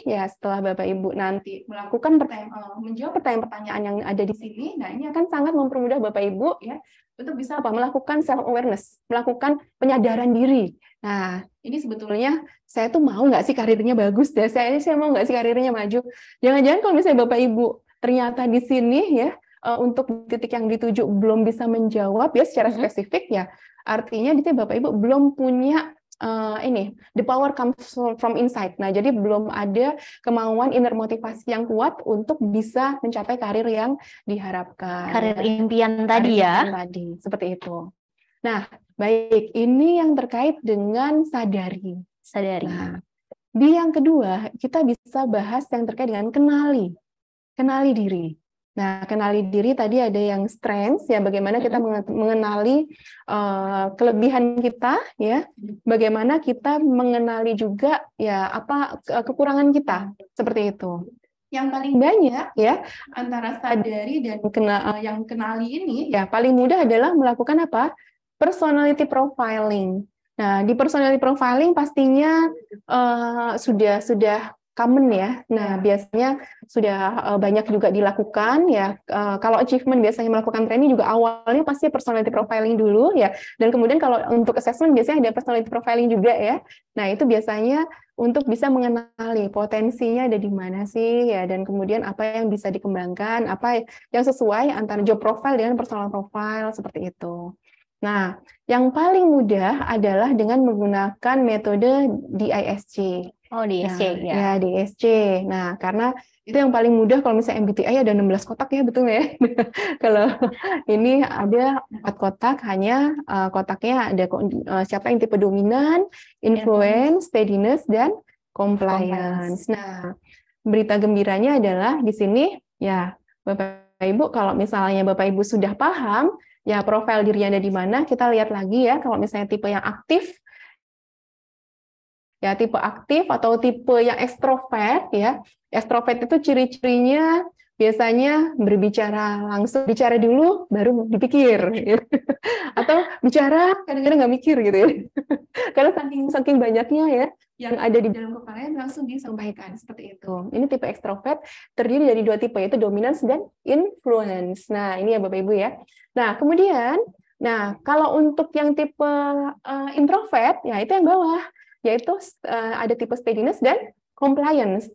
ya setelah Bapak Ibu nanti melakukan pertanyaan eh, menjawab pertanyaan-pertanyaan yang ada di sini, nah ini akan sangat mempermudah Bapak Ibu ya untuk bisa apa melakukan self awareness, melakukan penyadaran diri. Nah, ini sebetulnya saya tuh mau nggak sih karirnya bagus deh ya? saya ini saya mau nggak sih karirnya maju. Jangan-jangan kalau misalnya Bapak Ibu ternyata di sini ya eh, untuk titik yang dituju belum bisa menjawab ya secara mm-hmm. spesifik ya. Artinya di Bapak Ibu belum punya uh, ini the power comes from inside. Nah, jadi belum ada kemauan inner motivasi yang kuat untuk bisa mencapai karir yang diharapkan. Karir impian tadi ya. tadi, seperti itu. Nah, baik, ini yang terkait dengan sadari. Sadari. Nah, di yang kedua, kita bisa bahas yang terkait dengan kenali. Kenali diri. Nah, kenali diri tadi ada yang strengths ya bagaimana kita mengenali uh, kelebihan kita ya, bagaimana kita mengenali juga ya apa kekurangan kita seperti itu. Yang paling banyak ya antara sadari dan kena, uh, yang kenali ini ya paling mudah adalah melakukan apa? personality profiling. Nah, di personality profiling pastinya uh, sudah sudah common ya. Nah, biasanya sudah eh, banyak juga dilakukan ya. Eh, kalau achievement biasanya melakukan training juga awalnya pasti personality profiling dulu ya. Dan kemudian kalau untuk assessment biasanya ada personality profiling juga ya. Nah, itu biasanya untuk bisa mengenali potensinya ada di mana sih ya dan kemudian apa yang bisa dikembangkan, apa yang sesuai antara job profile dengan personal profile seperti itu. Nah, yang paling mudah adalah dengan menggunakan metode DISC. Oh, di SC nah, ya. Ya, di SC. Nah, karena itu yang paling mudah kalau misalnya MBTI ada 16 kotak ya, betul ya? kalau ini ada empat kotak, hanya uh, kotaknya ada uh, siapa yang tipe dominan, ya. influence, steadiness dan compliance. compliance. Nah, berita gembiranya adalah di sini ya Bapak Ibu kalau misalnya Bapak Ibu sudah paham ya profil diri Anda di mana, kita lihat lagi ya kalau misalnya tipe yang aktif ya tipe aktif atau tipe yang ekstrovert ya ekstrovert itu ciri-cirinya biasanya berbicara langsung bicara dulu baru dipikir atau bicara kadang-kadang nggak mikir gitu ya karena saking saking banyaknya ya yang ada di dalam kepala langsung disampaikan seperti itu ini tipe ekstrovert terdiri dari dua tipe yaitu dominance dan influence nah ini ya bapak ibu ya nah kemudian nah kalau untuk yang tipe uh, introvert ya itu yang bawah yaitu uh, ada tipe steadiness dan compliance.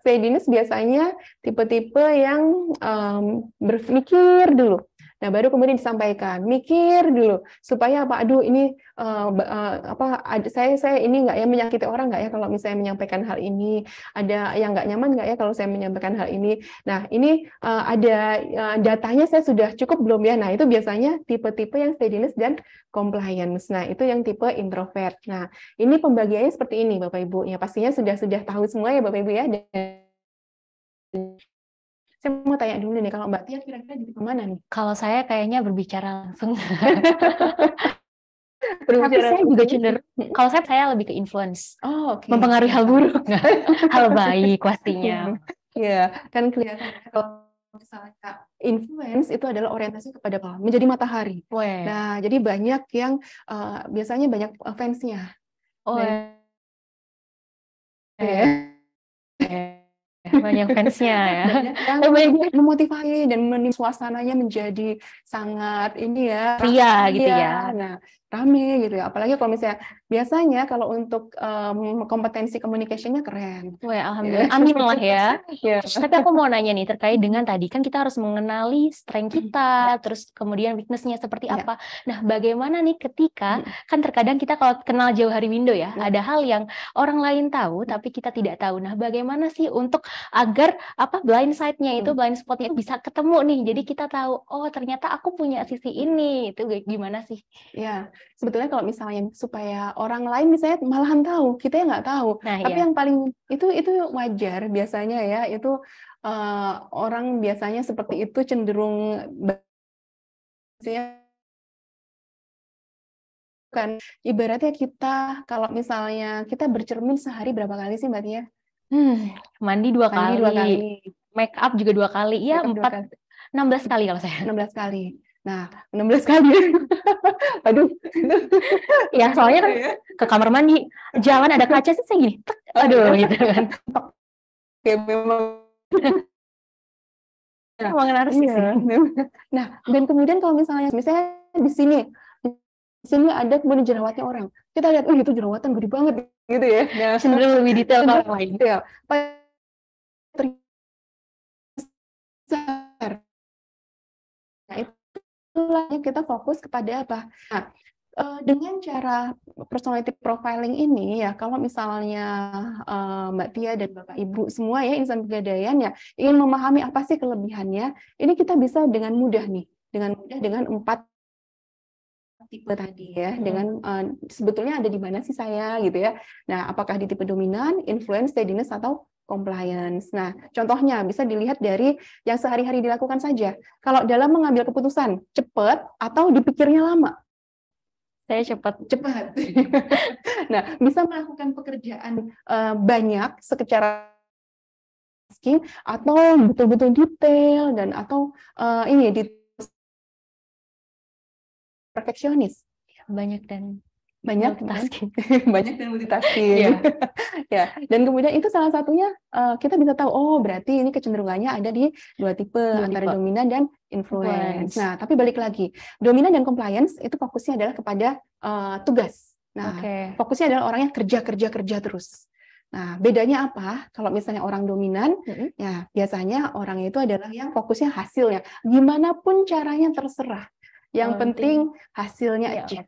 Steadiness biasanya tipe-tipe yang um, berpikir dulu. Nah, baru kemudian disampaikan, mikir dulu supaya apa? Aduh, ini uh, uh, apa? Saya saya ini nggak ya menyakiti orang nggak ya kalau misalnya menyampaikan hal ini? Ada yang nggak nyaman nggak ya kalau saya menyampaikan hal ini? Nah, ini uh, ada uh, datanya saya sudah cukup belum ya? Nah, itu biasanya tipe-tipe yang steadiness dan compliance. Nah, itu yang tipe introvert. Nah, ini pembagiannya seperti ini, Bapak Ibu. Ya pastinya sudah sudah tahu semua ya Bapak Ibu ya. Dan saya mau tanya dulu nih, kalau Mbak Tia kira-kira di mana nih? Kalau saya kayaknya berbicara langsung. Tapi saya juga cenderung, kalau saya, saya lebih ke influence. Oh, okay. Mempengaruhi hal buruk. hal baik pastinya. Iya, yeah. kan kelihatan ya, kalau misalnya influence itu adalah orientasi kepada menjadi matahari. Weh. Nah, jadi banyak yang uh, biasanya banyak eh, fansnya. Oh. Dan, yeah. Iya. Eh. Ya, banyak fansnya ya. Dan, banyak eh, memotivasi dan menim suasananya menjadi sangat ini ya ria gitu ya. ya. Nah, rame gitu ya. Apalagi kalau misalnya biasanya kalau untuk um, kompetensi komunikasinya keren. Wah, ya. alhamdulillah. Amin lah ya. yeah. Tapi aku mau nanya nih terkait dengan tadi kan kita harus mengenali strength hmm. kita, terus kemudian weakness-nya seperti ya. apa. Nah, bagaimana nih ketika hmm. kan terkadang kita kalau kenal jauh hari window ya, ada hal yang orang lain tahu tapi kita tidak tahu. Nah, bagaimana sih untuk agar apa blind side-nya itu hmm. blind spot-nya bisa ketemu nih. Jadi kita tahu oh ternyata aku punya sisi ini. Itu gimana sih? Ya, sebetulnya kalau misalnya supaya orang lain misalnya malahan tahu, kita nggak tahu. Nah, Tapi ya. yang paling itu itu wajar biasanya ya itu uh, orang biasanya seperti itu cenderung kan ibaratnya kita kalau misalnya kita bercermin sehari berapa kali sih mbak Hmm, mandi dua mandi kali. Dua kali. Make up juga dua kali. Iya, empat. enam belas kali kalau saya. enam belas kali. Nah, enam belas kali. Aduh. ya, soalnya kan iya. ke kamar mandi, jalan ada kaca sih saya gini. Aduh, iya. gitu kan. Oke, memang Nah, emang Sih. Nah, dan kemudian kalau misalnya misalnya di sini sini ada kemudian jerawatnya orang. Kita lihat, oh itu jerawatan gede banget gitu ya. Nah, Sebenarnya lebih detail kalau lain. Detail. Iya. Nah, itulah kita fokus kepada apa? Nah, eh, dengan cara personality profiling ini ya kalau misalnya eh, Mbak Tia dan Bapak Ibu semua ya insan pegadaian ya ingin memahami apa sih kelebihannya ini kita bisa dengan mudah nih dengan mudah dengan empat tipe tadi ya hmm. dengan uh, sebetulnya ada di mana sih saya gitu ya. Nah, apakah di tipe dominan, influence, steadiness atau compliance. Nah, contohnya bisa dilihat dari yang sehari-hari dilakukan saja. Kalau dalam mengambil keputusan, cepat atau dipikirnya lama? Saya cepat. Cepat. nah, bisa melakukan pekerjaan uh, banyak secara atau betul-betul detail dan atau uh, ini detail perfeksionis iya, banyak dan banyak ya. multitasking banyak dan multitasking yeah. ya dan kemudian itu salah satunya uh, kita bisa tahu oh berarti ini kecenderungannya ada di dua tipe dua antara tipe. dominan dan influence. influence nah tapi balik lagi dominan dan compliance itu fokusnya adalah kepada uh, tugas nah okay. fokusnya adalah orangnya kerja kerja kerja terus Nah, bedanya apa? Kalau misalnya orang dominan, mm-hmm. ya biasanya orang itu adalah yang fokusnya hasilnya. Gimana pun caranya terserah. Yang oh, penting hasilnya ya, cek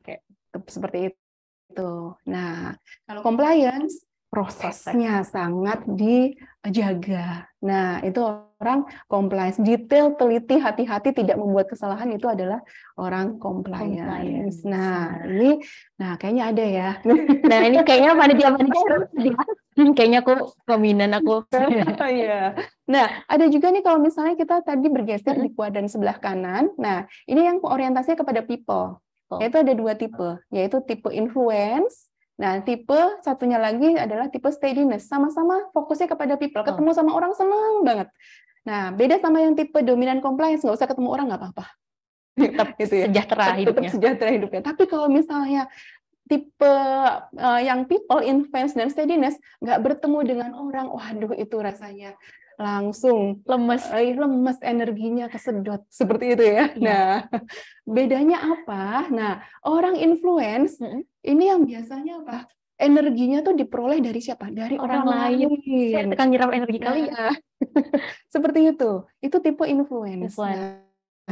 Okay. Seperti itu. Nah, kalau compliance prosesnya sangat dijaga. Nah, itu orang compliance, detail, teliti, hati-hati, tidak membuat kesalahan itu adalah orang compliance. compliance. Nah, ini nah kayaknya ada ya. Nah, ini kayaknya pada dia harus hmm, kayaknya aku dominan aku. Oh, iya. nah, ada juga nih kalau misalnya kita tadi bergeser di kuadran sebelah kanan. Nah, ini yang orientasinya kepada people. Yaitu ada dua tipe, yaitu tipe influence. Nah, tipe satunya lagi adalah tipe steadiness. Sama-sama fokusnya kepada people. Ketemu sama orang senang banget. Nah, beda sama yang tipe dominan compliance. Nggak usah ketemu orang, nggak apa-apa tetap gitu ya. sejahtera hidupnya. Tetap sejahtera hidupnya. Tapi kalau misalnya tipe uh, yang people influence dan steadiness nggak bertemu dengan orang waduh itu rasanya langsung lemes eh, lemes energinya kesedot seperti itu ya. Iya. Nah, bedanya apa? Nah, orang influence -hmm. ini yang biasanya apa? Energinya tuh diperoleh dari siapa? Dari orang, orang lain. lain. Saya tekan nyerap energi nah, kali ya. Nah, seperti itu. Itu tipe influence. influence.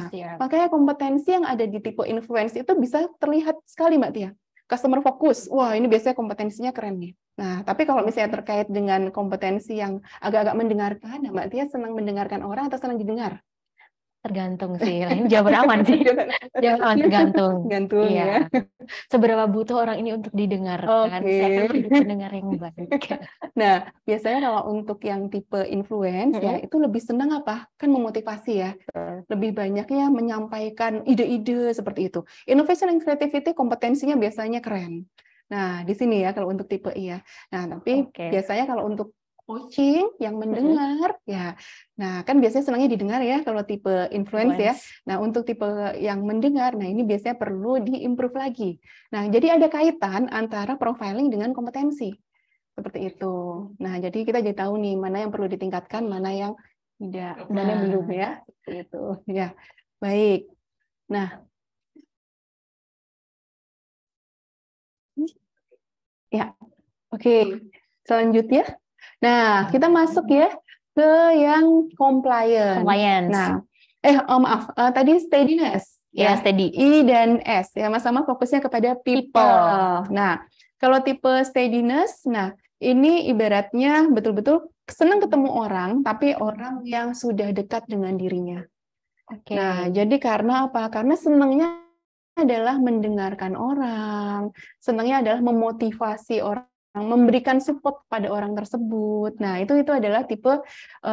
Nah, yeah. Makanya kompetensi yang ada di tipe influence itu bisa terlihat sekali Mbak Tia Customer fokus, wah ini biasanya kompetensinya keren nih. Nah, tapi kalau misalnya terkait dengan kompetensi yang agak-agak mendengarkan, ya Mbak Tia senang mendengarkan orang atau senang didengar? tergantung sih lain jawaban aman sih jawaban aman tergantung tergantung iya. ya seberapa butuh orang ini untuk didengar, okay. saya kan pendengar yang baik nah biasanya kalau untuk yang tipe influence mm -hmm. ya itu lebih senang apa kan memotivasi ya lebih banyaknya menyampaikan ide-ide seperti itu innovation and creativity kompetensinya biasanya keren Nah, di sini ya kalau untuk tipe iya. Nah, tapi okay. biasanya kalau untuk coaching yang mendengar mm -hmm. ya. Nah, kan biasanya senangnya didengar ya kalau tipe influence, ya. influence ya. Nah, untuk tipe yang mendengar, nah ini biasanya perlu diimprove lagi. Nah, jadi ada kaitan antara profiling dengan kompetensi. Seperti itu. Nah, jadi kita jadi tahu nih mana yang perlu ditingkatkan, mana yang tidak, mana yang belum ya. itu. Ya. Baik. Nah, hmm. Ya, oke. Okay. Selanjutnya, Nah, kita masuk ya ke yang compliance. Compliance. Nah, eh oh, maaf, uh, tadi steadiness. Ya, ya, steady. I dan S ya sama-sama fokusnya kepada people. people. Nah, kalau tipe steadiness, nah ini ibaratnya betul-betul senang ketemu orang, tapi orang yang sudah dekat dengan dirinya. Okay. Nah, jadi karena apa? Karena senangnya adalah mendengarkan orang, senangnya adalah memotivasi orang memberikan support pada orang tersebut. Nah, itu itu adalah tipe uh,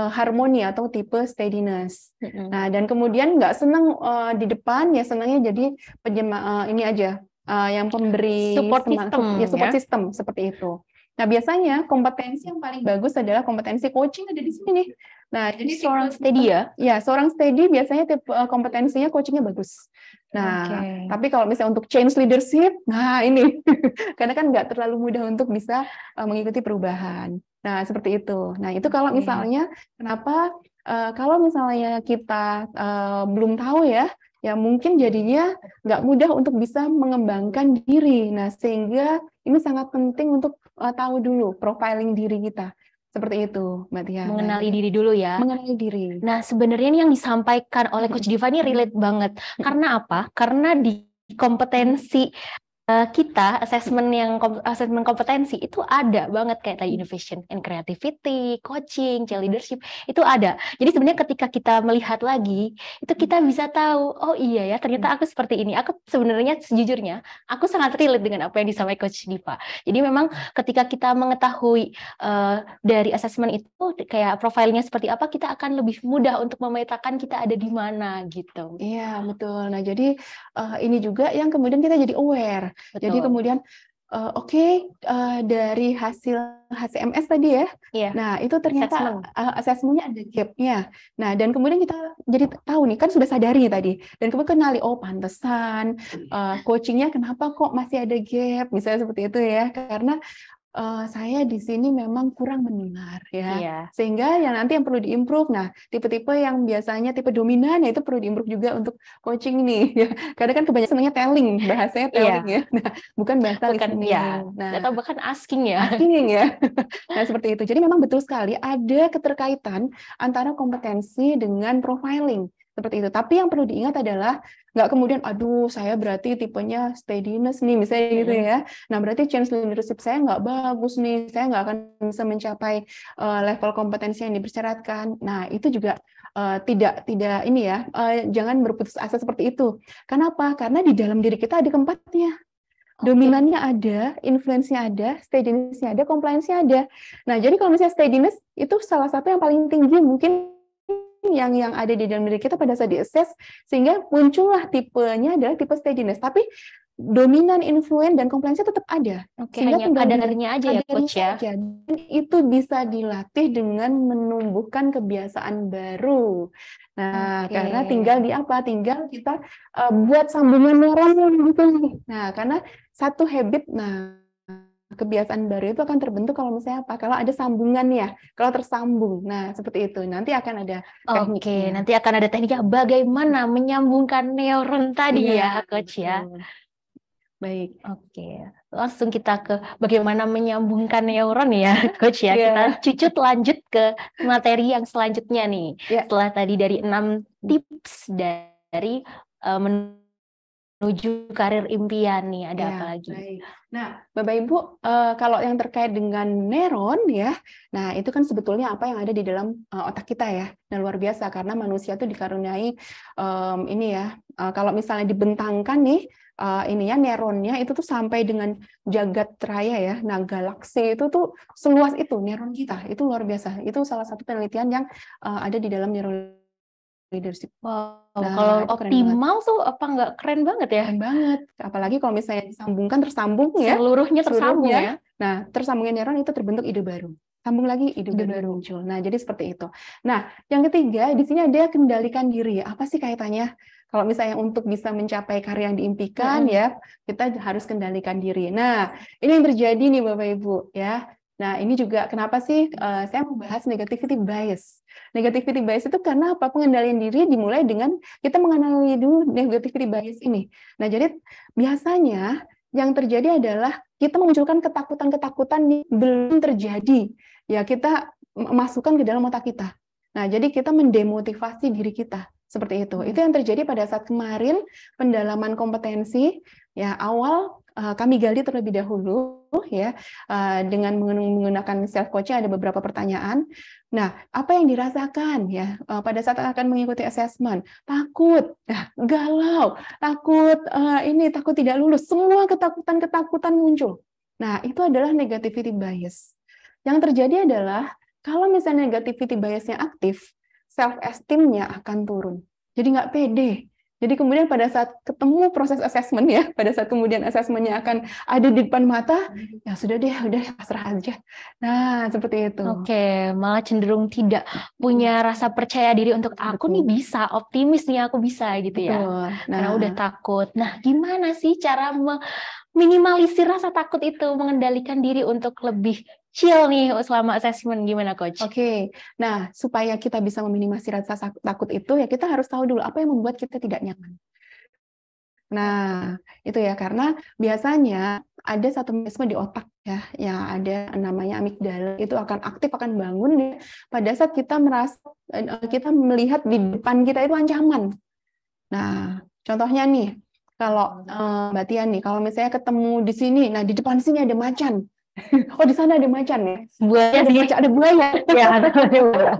harmoni atau tipe steadiness. Mm-hmm. Nah, dan kemudian nggak senang uh, di depan ya senangnya jadi penjema- uh, ini aja uh, yang pemberi support sistem, ya, support ya? system seperti itu. Nah, biasanya kompetensi yang paling bagus adalah kompetensi coaching ada di sini nih. Nah, jadi seorang steady ya. Ya, seorang steady biasanya tipe eh, kompetensinya coachingnya bagus. Nah, okay. tapi kalau misalnya untuk change leadership, nah ini. Karena kan nggak terlalu mudah untuk bisa eh, mengikuti perubahan. Nah, seperti itu. Nah, itu kalau misalnya okay. kenapa uh, kalau misalnya kita uh, belum tahu ya, ya mungkin jadinya nggak mudah untuk bisa mengembangkan diri. Nah, sehingga ini sangat penting untuk uh, tahu dulu profiling diri kita. Seperti itu, Mbak Tia Mengenali diri dulu ya. Mengenali diri. Nah, sebenarnya yang disampaikan oleh Coach Diva ini relate banget. Karena apa? Karena di kompetensi Eh, kita assessment yang assessment kompetensi itu ada banget kayak tadi innovation and creativity, coaching, child leadership itu ada. Jadi sebenarnya ketika kita melihat lagi itu hmm. kita bisa tahu oh iya ya ternyata hmm. aku seperti ini. Aku sebenarnya sejujurnya aku sangat relate dengan apa yang disampaikan coach Diva. Jadi memang hmm. ketika kita mengetahui uh, dari assessment itu kayak profilnya seperti apa kita akan lebih mudah untuk memetakan kita ada di mana gitu. Iya betul. Nah jadi uh, ini juga yang kemudian kita jadi aware Betul. Jadi kemudian uh, oke okay, uh, eh, dari hasil HCMS tadi ya. Iya. Nah, itu ternyata asesmennya eh, uh, ada ada gapnya. Nah, dan kemudian kita jadi tahu nih kan sudah sadari tadi dan kemudian kenali oh pantesan uh, coachingnya kenapa kok masih ada gap misalnya seperti itu ya karena uh, saya di sini memang kurang mendengar ya. Iya. Sehingga yang nanti yang perlu diimprove. Nah, tipe-tipe yang biasanya tipe dominan ya itu perlu diimprove juga untuk coaching nih ya. Karena kan kebanyakan senangnya telling, bahasanya iya. telling iya. ya. Nah, bukan bahasa bukan, listening. Ya. Nah, atau bahkan asking ya. Asking ya. nah, seperti itu. Jadi memang betul sekali ada keterkaitan antara kompetensi dengan profiling seperti itu. Tapi yang perlu diingat adalah nggak kemudian, aduh saya berarti tipenya steadiness nih, misalnya gitu iya. ya. Nah berarti change leadership saya nggak bagus nih, saya nggak akan bisa mencapai uh, level kompetensi yang dipersyaratkan. Nah itu juga uh, tidak tidak ini ya, uh, jangan berputus asa seperti itu. Kenapa? Karena di dalam diri kita ada keempatnya. Okay. Dominannya ada, influence ada, steadiness-nya ada, compliance-nya ada. Nah, jadi kalau misalnya steadiness itu salah satu yang paling tinggi mungkin yang yang ada di dalam diri kita pada saat diakses sehingga muncullah tipenya adalah tipe steadiness tapi dominan influen dan komplainnya tetap ada. Oke, Sehingga hanya kadarnya aja ya coach ya. Aja. Dan itu bisa dilatih dengan menumbuhkan kebiasaan baru. Nah, okay. karena tinggal di apa? Tinggal kita uh, buat sambungan neuron gitu. Nah, karena satu habit nah kebiasaan baru itu akan terbentuk kalau misalnya apa? Kalau ada sambungan ya, kalau tersambung. Nah, seperti itu. Nanti akan ada teknik. Oke, nanti akan ada tekniknya bagaimana menyambungkan neuron tadi iya, ya, coach ya. Baik. Oke. Langsung kita ke bagaimana menyambungkan neuron ya, coach ya. Yeah. Kita cucut lanjut ke materi yang selanjutnya nih. Yeah. Setelah tadi dari enam tips dari uh, eh, menurut menuju karir impian nih ada ya, apa lagi? Baik. Nah, Bapak Ibu, uh, kalau yang terkait dengan neuron ya, nah itu kan sebetulnya apa yang ada di dalam uh, otak kita ya. Nah luar biasa karena manusia tuh dikaruniai um, ini ya. Uh, kalau misalnya dibentangkan nih uh, ya neuronnya itu tuh sampai dengan jagat raya ya. Nah, galaksi itu tuh seluas itu neuron kita. Itu luar biasa. Itu salah satu penelitian yang uh, ada di dalam neuron leadership. Wow, nah, kalau optimal tuh apa nggak keren banget ya? Keren banget. Apalagi kalau misalnya disambungkan tersambung ya. Seluruhnya tersambung Seluruhnya. ya. Nah, tersambungnya neuron itu terbentuk ide baru. Sambung lagi ide, ide baru muncul. Nah, jadi seperti itu. Nah, yang ketiga di sini ada kendalikan diri. Ya. Apa sih kaitannya? Kalau misalnya untuk bisa mencapai karya yang diimpikan -hmm. ya, kita harus kendalikan diri. Nah, ini yang terjadi nih Bapak Ibu ya. Nah, ini juga kenapa sih uh, saya membahas negativity bias. Negativity bias itu karena apa? Pengendalian diri dimulai dengan kita mengenali dulu negativity bias ini. Nah, jadi biasanya yang terjadi adalah kita memunculkan ketakutan-ketakutan yang belum terjadi. Ya, kita masukkan ke dalam otak kita. Nah, jadi kita mendemotivasi diri kita seperti itu. Itu hmm. yang terjadi pada saat kemarin pendalaman kompetensi ya awal Eh, kami gali terlebih dahulu ya eh, dengan menggunakan self coaching ada beberapa pertanyaan. Nah, apa yang dirasakan ya eh, pada saat akan mengikuti assessment? Takut, nah, galau, takut ini takut tidak lulus. Semua ketakutan-ketakutan muncul. Nah, itu adalah negativity bias. Yang terjadi adalah kalau misalnya negativity biasnya aktif, self esteemnya akan turun. Jadi nggak pede, jadi kemudian pada saat ketemu proses asesmen ya, pada saat kemudian asesmennya akan ada di depan mata, ya sudah deh, udah pasrah aja. Nah, seperti itu. Oke, okay, malah cenderung tidak punya hmm. rasa percaya diri untuk aku nih bisa, optimis nih aku bisa gitu ya. Nah, Karena udah takut. Nah, gimana sih cara meminimalisir rasa takut itu, mengendalikan diri untuk lebih chill nih selama assessment gimana coach? Oke, okay. nah supaya kita bisa meminimasi rasa takut itu ya kita harus tahu dulu apa yang membuat kita tidak nyaman. Nah itu ya karena biasanya ada satu mekanisme di otak ya yang ada namanya amigdala itu akan aktif akan bangun ya, pada saat kita merasa eh, kita melihat di depan kita itu ancaman. Nah contohnya nih kalau uh, Mbak Tian nih kalau misalnya ketemu di sini, nah di depan sini ada macan Oh di sana ada macan ya? Buaya ada macan, ada buaya. Ya, ada, ada buaya.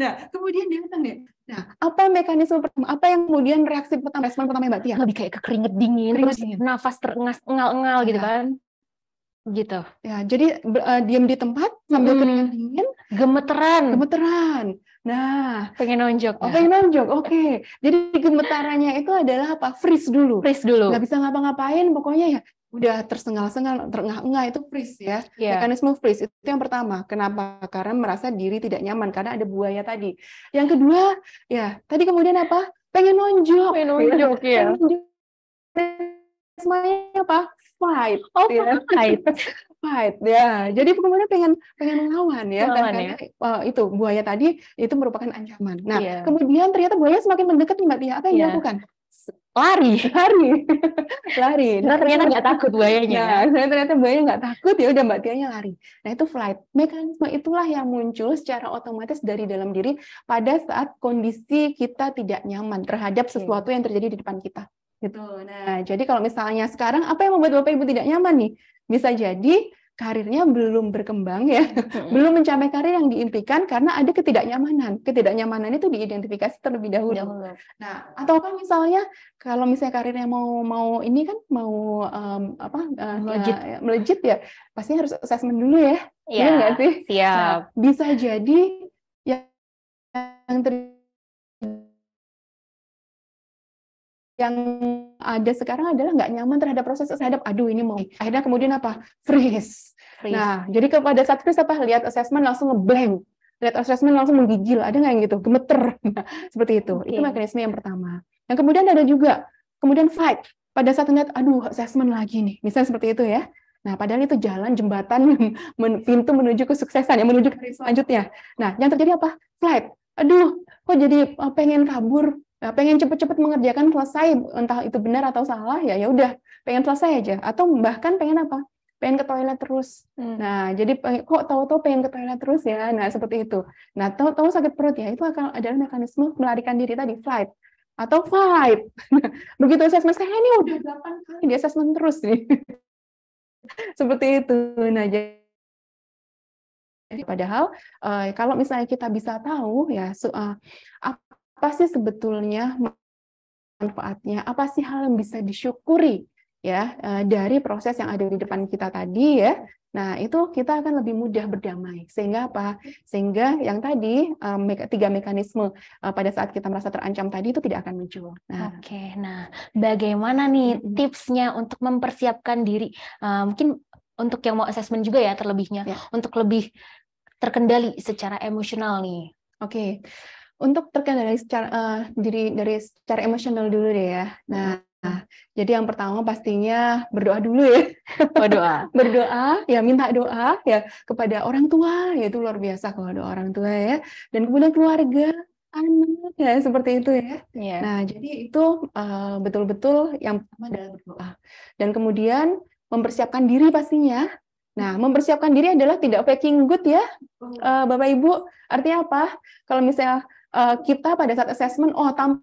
Nah, kemudian dia datang ya. Nah, apa mekanisme pertama? Apa yang kemudian reaksi pertama, respon pertama yang Tia? Lebih kayak kekeringet dingin, keringet terus dingin. nafas terengah engah gitu ya. gitu kan? Gitu. Ya, jadi uh, eh, diam di tempat sambil hmm. keringet dingin, gemeteran. Gemeteran. Nah, pengen nonjok. Oh, pengen nonjok. Oke. Okay. Jadi gemetarannya itu adalah apa? Freeze dulu. Freeze dulu. Gak bisa ngapa-ngapain, pokoknya ya udah tersengal-sengal, terengah-engah itu freeze ya. Yeah. Mekanisme freeze itu yang pertama. Kenapa? Karena merasa diri tidak nyaman karena ada buaya tadi. Yang kedua, ya, tadi kemudian apa? Pengen nonjok. Pengen nonjok ya. Semuanya apa? Fight. Oh, yeah. Kan? fight. fight ya jadi kemudian pengen pengen melawan ya kan, melawan, karena ya? Uh, itu buaya tadi itu merupakan ancaman nah yeah. kemudian ternyata buaya semakin mendekat nih mbak Tia apa yang yeah. dilakukan lari lari lari nah, ternyata nggak takut buayanya Nah ternyata buayanya nggak takut ya udah mbak Tianya lari nah itu flight mekanisme itulah yang muncul secara otomatis dari dalam diri pada saat kondisi kita tidak nyaman terhadap sesuatu yang terjadi di depan kita gitu nah. nah jadi kalau misalnya sekarang apa yang membuat bapak ibu tidak nyaman nih bisa jadi karirnya belum berkembang ya, hmm, hmm. belum mencapai karir yang diimpikan karena ada ketidaknyamanan. Ketidaknyamanan itu diidentifikasi terlebih dahulu. Ya, Nah, ataukah misalnya kalau misalnya karirnya mau mau ini kan mau um, apa uh, melejit. Ya, melejit ya, pasti harus assessment dulu ya. Iya ya, sih? Nah, siap. Nah, bisa jadi yang terjadi yang ada sekarang adalah nggak nyaman terhadap proses terhadap aduh ini mau akhirnya kemudian apa freeze. freeze. Nah jadi kepada saat freeze apa lihat assessment langsung ngeblank lihat assessment langsung menggigil ada nggak yang gitu gemeter nah, seperti itu okay. itu mekanisme yang pertama. Yang kemudian ada juga kemudian fight pada saat ngeliat aduh assessment lagi nih misalnya seperti itu ya. Nah, padahal itu jalan jembatan men, pintu menuju ke suksesan yang menuju ke selanjutnya. Nah, yang terjadi apa? Flight. Aduh, kok jadi eh, pengen kabur? Nah, pengen cepet-cepet mengerjakan selesai entah itu benar atau salah ya ya udah pengen selesai aja atau bahkan pengen apa pengen ke toilet terus hmm. nah jadi kok tahu-tahu pengen ke toilet terus ya nah seperti itu nah tahu-tahu sakit perut ya itu akan adalah mekanisme melarikan diri tadi flight atau fight begitu asesmen saya ini udah delapan kali di assessment terus nih seperti itu nah jadi padahal eh, kalau misalnya kita bisa tahu ya so, uh, eh, apa apa sih sebetulnya manfaatnya? Apa sih hal yang bisa disyukuri ya eh, dari proses yang ada di depan kita tadi ya? Nah, itu kita akan lebih mudah berdamai. Sehingga apa? Sehingga yang tadi eh, tiga mekanisme eh, pada saat kita merasa terancam tadi itu tidak akan muncul. Nah. Oke, nah bagaimana nih tipsnya untuk mempersiapkan diri? Mungkin untuk yang mau assessment juga ya terlebihnya, ya. untuk lebih terkendali secara emosional nih. Oke, okay. Untuk terkait dari secara uh, diri dari secara emosional dulu deh ya. Nah, Nah, jadi yang pertama pastinya berdoa dulu ya. Berdoa. berdoa, ya minta doa ya kepada orang tua, ya itu luar biasa kalau doa orang tua ya. Dan kemudian keluarga, anak ya seperti itu ya. Yeah. Nah, jadi itu eh, betul-betul uh, yang pertama adalah berdoa. Dan kemudian mempersiapkan diri pastinya. Nah, mempersiapkan diri adalah tidak packing good ya, uh, Bapak Ibu. Artinya apa? Kalau misalnya uh, kita pada saat assessment, oh tampil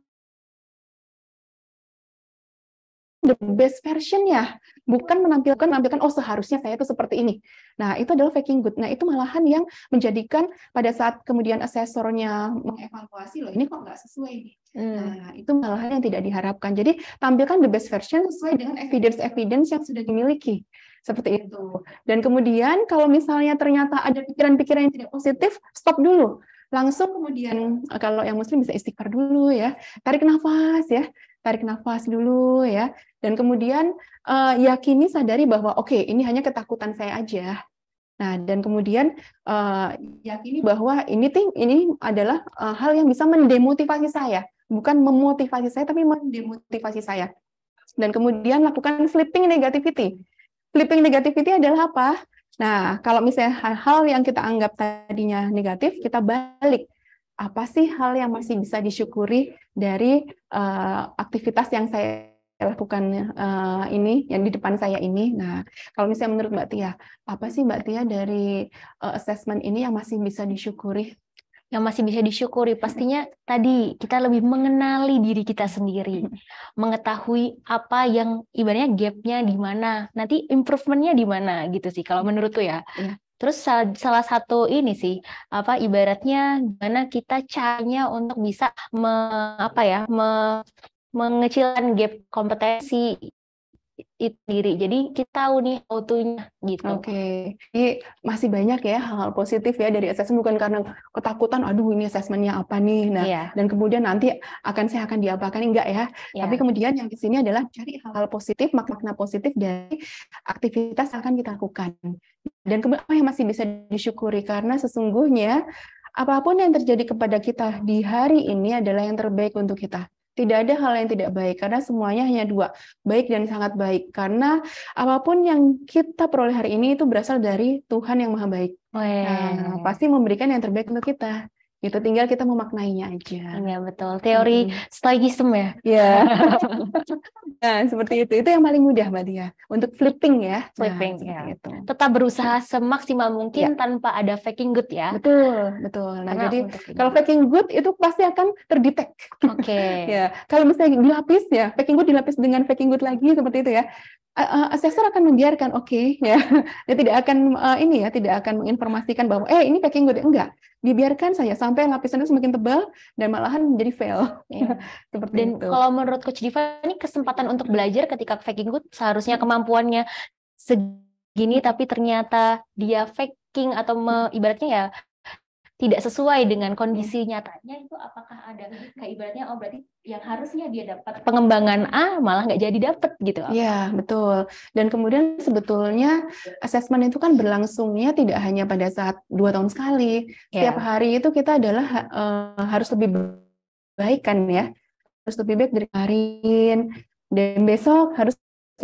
the best version ya, bukan menampilkan menampilkan oh seharusnya saya itu seperti ini. Nah, itu adalah faking good. Nah, itu malahan yang menjadikan pada saat kemudian asesornya mengevaluasi loh ini kok nggak sesuai Hmm. Nah, itu malahan yang tidak diharapkan. Jadi, tampilkan the best version sesuai dengan evidence-evidence yang sudah dimiliki. Seperti itu. Dan kemudian kalau misalnya ternyata ada pikiran-pikiran yang tidak positif, stop dulu Langsung kemudian eh, kalau yang muslim bisa istighfar dulu ya, tarik nafas ya, tarik nafas dulu ya, dan kemudian uh, yakini sadari bahwa oke okay, ini hanya ketakutan saya aja. Nah dan kemudian uh, yakini bahwa ini tim ini adalah uh, hal yang bisa mendemotivasi saya, bukan memotivasi saya tapi mendemotivasi saya. Dan kemudian lakukan flipping negativity. Flipping negativity adalah apa? Nah, kalau misalnya hal-hal yang kita anggap tadinya negatif, kita balik. Apa sih hal yang masih bisa disyukuri dari uh, aktivitas yang saya lakukan uh, ini, yang di depan saya ini? Nah, kalau misalnya menurut Mbak Tia, apa sih Mbak Tia dari uh, assessment ini yang masih bisa disyukuri yang masih bisa disyukuri pastinya tadi kita lebih mengenali diri kita sendiri mengetahui apa yang ibaratnya gapnya di mana nanti improvementnya di mana gitu sih kalau menurut tuh ya iya. Terus salah satu ini sih apa ibaratnya gimana kita caranya untuk bisa me, apa ya me, mengecilkan gap kompetensi itu diri. Jadi kita tahu nih autonya, gitu. Oke. Okay. Jadi masih banyak ya hal-hal positif ya dari asesmen bukan karena ketakutan aduh ini asesmennya apa nih. Nah, yeah. dan kemudian nanti akan saya akan diapakan enggak ya. Yeah. Tapi kemudian yang di sini adalah cari hal-hal positif, makna positif dari aktivitas yang akan kita lakukan. Dan kemudian apa oh, yang masih bisa disyukuri karena sesungguhnya apapun yang terjadi kepada kita di hari ini adalah yang terbaik untuk kita tidak ada hal yang tidak baik karena semuanya hanya dua, baik dan sangat baik. Karena apapun yang kita peroleh hari ini itu berasal dari Tuhan yang Maha Baik. Nah, pasti memberikan yang terbaik untuk kita itu tinggal kita memaknainya aja iya betul teori hmm. stoicism ya iya nah seperti itu itu yang paling mudah mbak Dia untuk flipping ya nah, flipping nah, ya itu. tetap berusaha semaksimal mungkin ya. tanpa ada faking good ya betul betul nah Karena jadi kalau faking good itu pasti akan terdetek oke okay. ya kalau misalnya dilapis ya faking good dilapis dengan faking good lagi seperti itu ya uh, asesor akan membiarkan oke okay, ya dia tidak akan uh, ini ya tidak akan menginformasikan bahwa eh ini packing good enggak dibiarkan saja sampai lapisannya semakin tebal dan malahan jadi fail. Iya. dan itu. kalau menurut Coach Diva ini kesempatan untuk belajar ketika faking good seharusnya hmm. kemampuannya segini tapi ternyata dia faking atau me, ibaratnya ya tidak sesuai dengan hmm. kondisi nyatanya itu apakah ada hmm. kayak ibaratnya oh berarti yang harusnya dia dapat pengembangan A malah nggak jadi dapat gitu. Iya, betul. Dan kemudian sebetulnya asesmen itu kan berlangsungnya tidak hanya pada saat dua tahun sekali. Iya. Setiap hari itu kita adalah uh, harus lebih baik kan ya. Harus lebih baik dari hari dan besok harus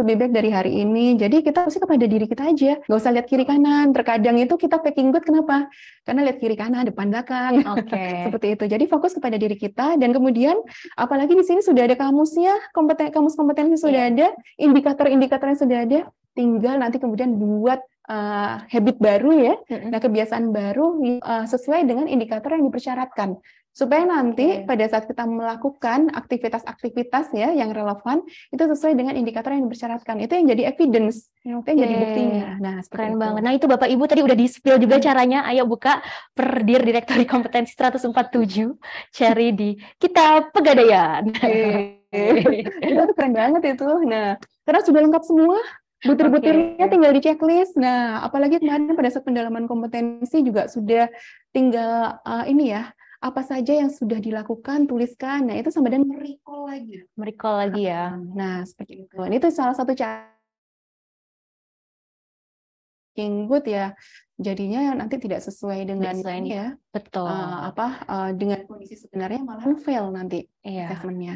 lebih baik dari hari ini. Jadi kita pasti kepada diri kita aja, nggak usah lihat kiri kanan. Terkadang itu kita packing good kenapa? Karena lihat kiri kanan, depan belakang, okay. seperti itu. Jadi fokus kepada diri kita dan kemudian apalagi di sini sudah ada kamusnya, kompeten, kamus kompetensi sudah yeah. ada, indikator-indikatornya sudah ada. Tinggal nanti kemudian buat uh, habit baru ya, mm-hmm. nah kebiasaan baru uh, sesuai dengan indikator yang dipersyaratkan supaya nanti okay. Iya. pada saat kita melakukan aktivitas-aktivitas ya yang relevan itu sesuai dengan indikator yang dipersyaratkan itu yang jadi evidence yang jadi buktinya nah keren itu. banget nah itu bapak ibu tadi udah di spill juga hmm. caranya ayo buka perdir direktori kompetensi 147 cari di kita pegadaian okay. itu keren banget itu nah karena sudah lengkap semua butir-butirnya okay. tinggal di checklist. Nah, apalagi kemarin pada saat pendalaman kompetensi juga sudah tinggal uh, ini ya apa saja yang sudah dilakukan tuliskan nah itu sama dengan merecall lagi merecall lagi ya nah, nah seperti itu Dan itu salah satu cara yang good ya jadinya nanti tidak sesuai dengan Desain. ya betul uh, apa uh, dengan kondisi sebenarnya malah fail nanti yeah. Iya. assessmentnya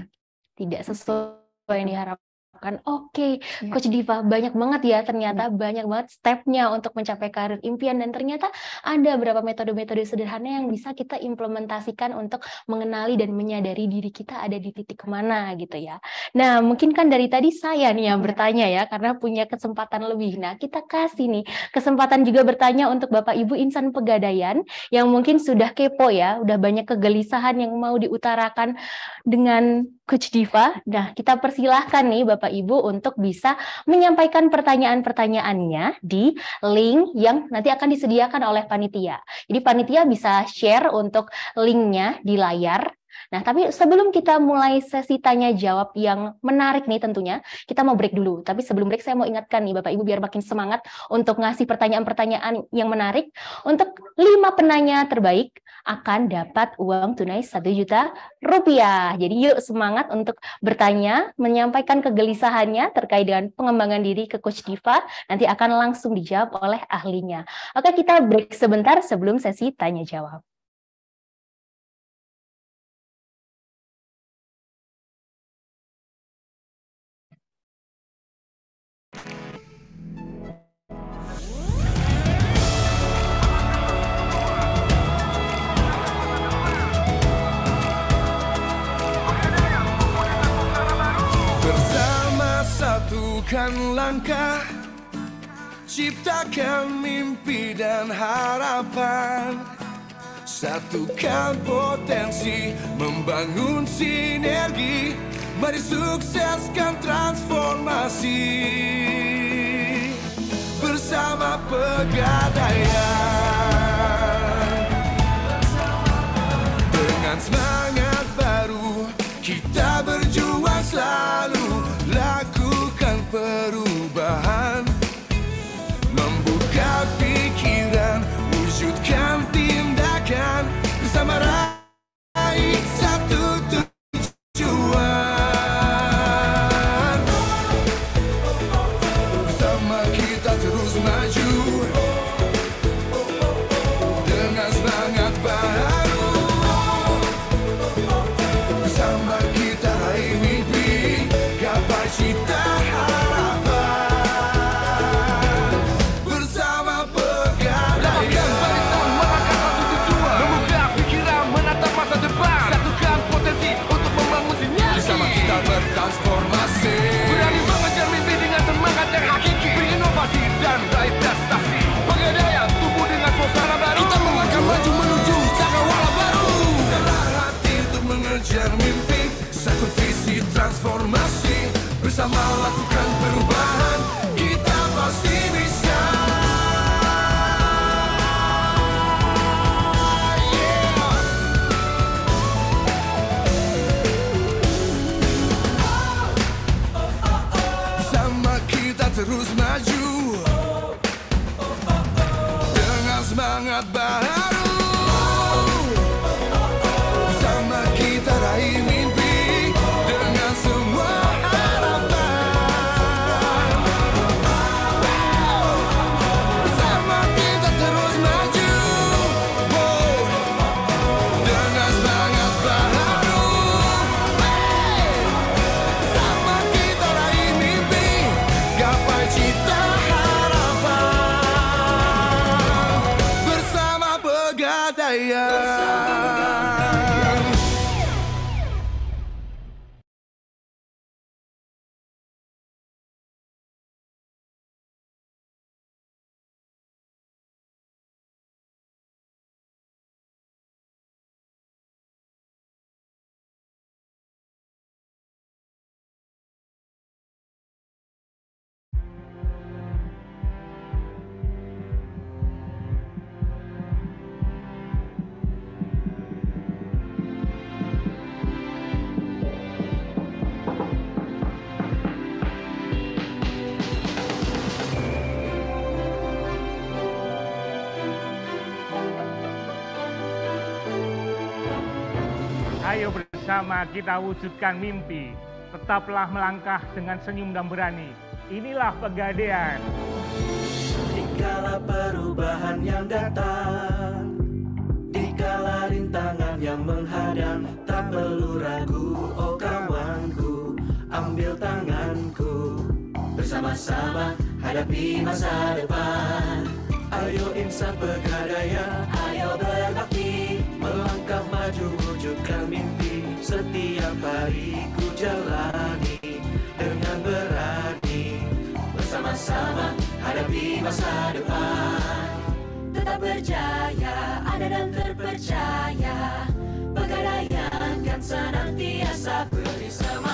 tidak sesuai yang diharap kan oke okay, iya. yeah. coach Diva banyak banget ya ternyata yeah. banyak banget stepnya untuk mencapai karir impian dan ternyata ada beberapa metode-metode sederhana yang bisa kita implementasikan untuk mengenali dan menyadari diri kita ada di titik mana gitu ya nah mungkin kan dari tadi saya nih yang iya. bertanya ya karena punya kesempatan lebih nah kita kasih nih kesempatan juga bertanya untuk Bapak Ibu insan pegadaian yang mungkin sudah kepo ya udah banyak kegelisahan yang mau diutarakan dengan coach Diva nah kita persilahkan nih Bapak Bapak Ibu untuk bisa menyampaikan pertanyaan-pertanyaannya di link yang nanti akan disediakan oleh panitia. Jadi panitia bisa share untuk linknya di layar Nah, tapi sebelum kita mulai sesi tanya jawab yang menarik nih tentunya, kita mau break dulu. Tapi sebelum break saya mau ingatkan nih Bapak Ibu biar makin semangat untuk ngasih pertanyaan-pertanyaan yang menarik. Untuk lima penanya terbaik akan dapat uang tunai satu juta rupiah. Jadi yuk semangat untuk bertanya, menyampaikan kegelisahannya terkait dengan pengembangan diri ke Coach Diva. Nanti akan langsung dijawab oleh ahlinya. Oke, kita break sebentar sebelum sesi tanya jawab. langkah Ciptakan mimpi dan harapan Satukan potensi Membangun sinergi Mari sukseskan transformasi Bersama pegadaian Dengan semangat baru Kita berjuang selalu perubahan Membuka pikiran Wujudkan tindakan Bersama raih satu bersama kita wujudkan mimpi. Tetaplah melangkah dengan senyum dan berani. Inilah pegadaian. Dikala perubahan yang datang, dikala rintangan yang menghadang, tak perlu ragu, oh kawanku, ambil tanganku. Bersama-sama hadapi masa depan. Ayo insan pegadaian, bersama hadapi masa depan Tetap berjaya, ada dan terpercaya Pegadaian kan senantiasa bersama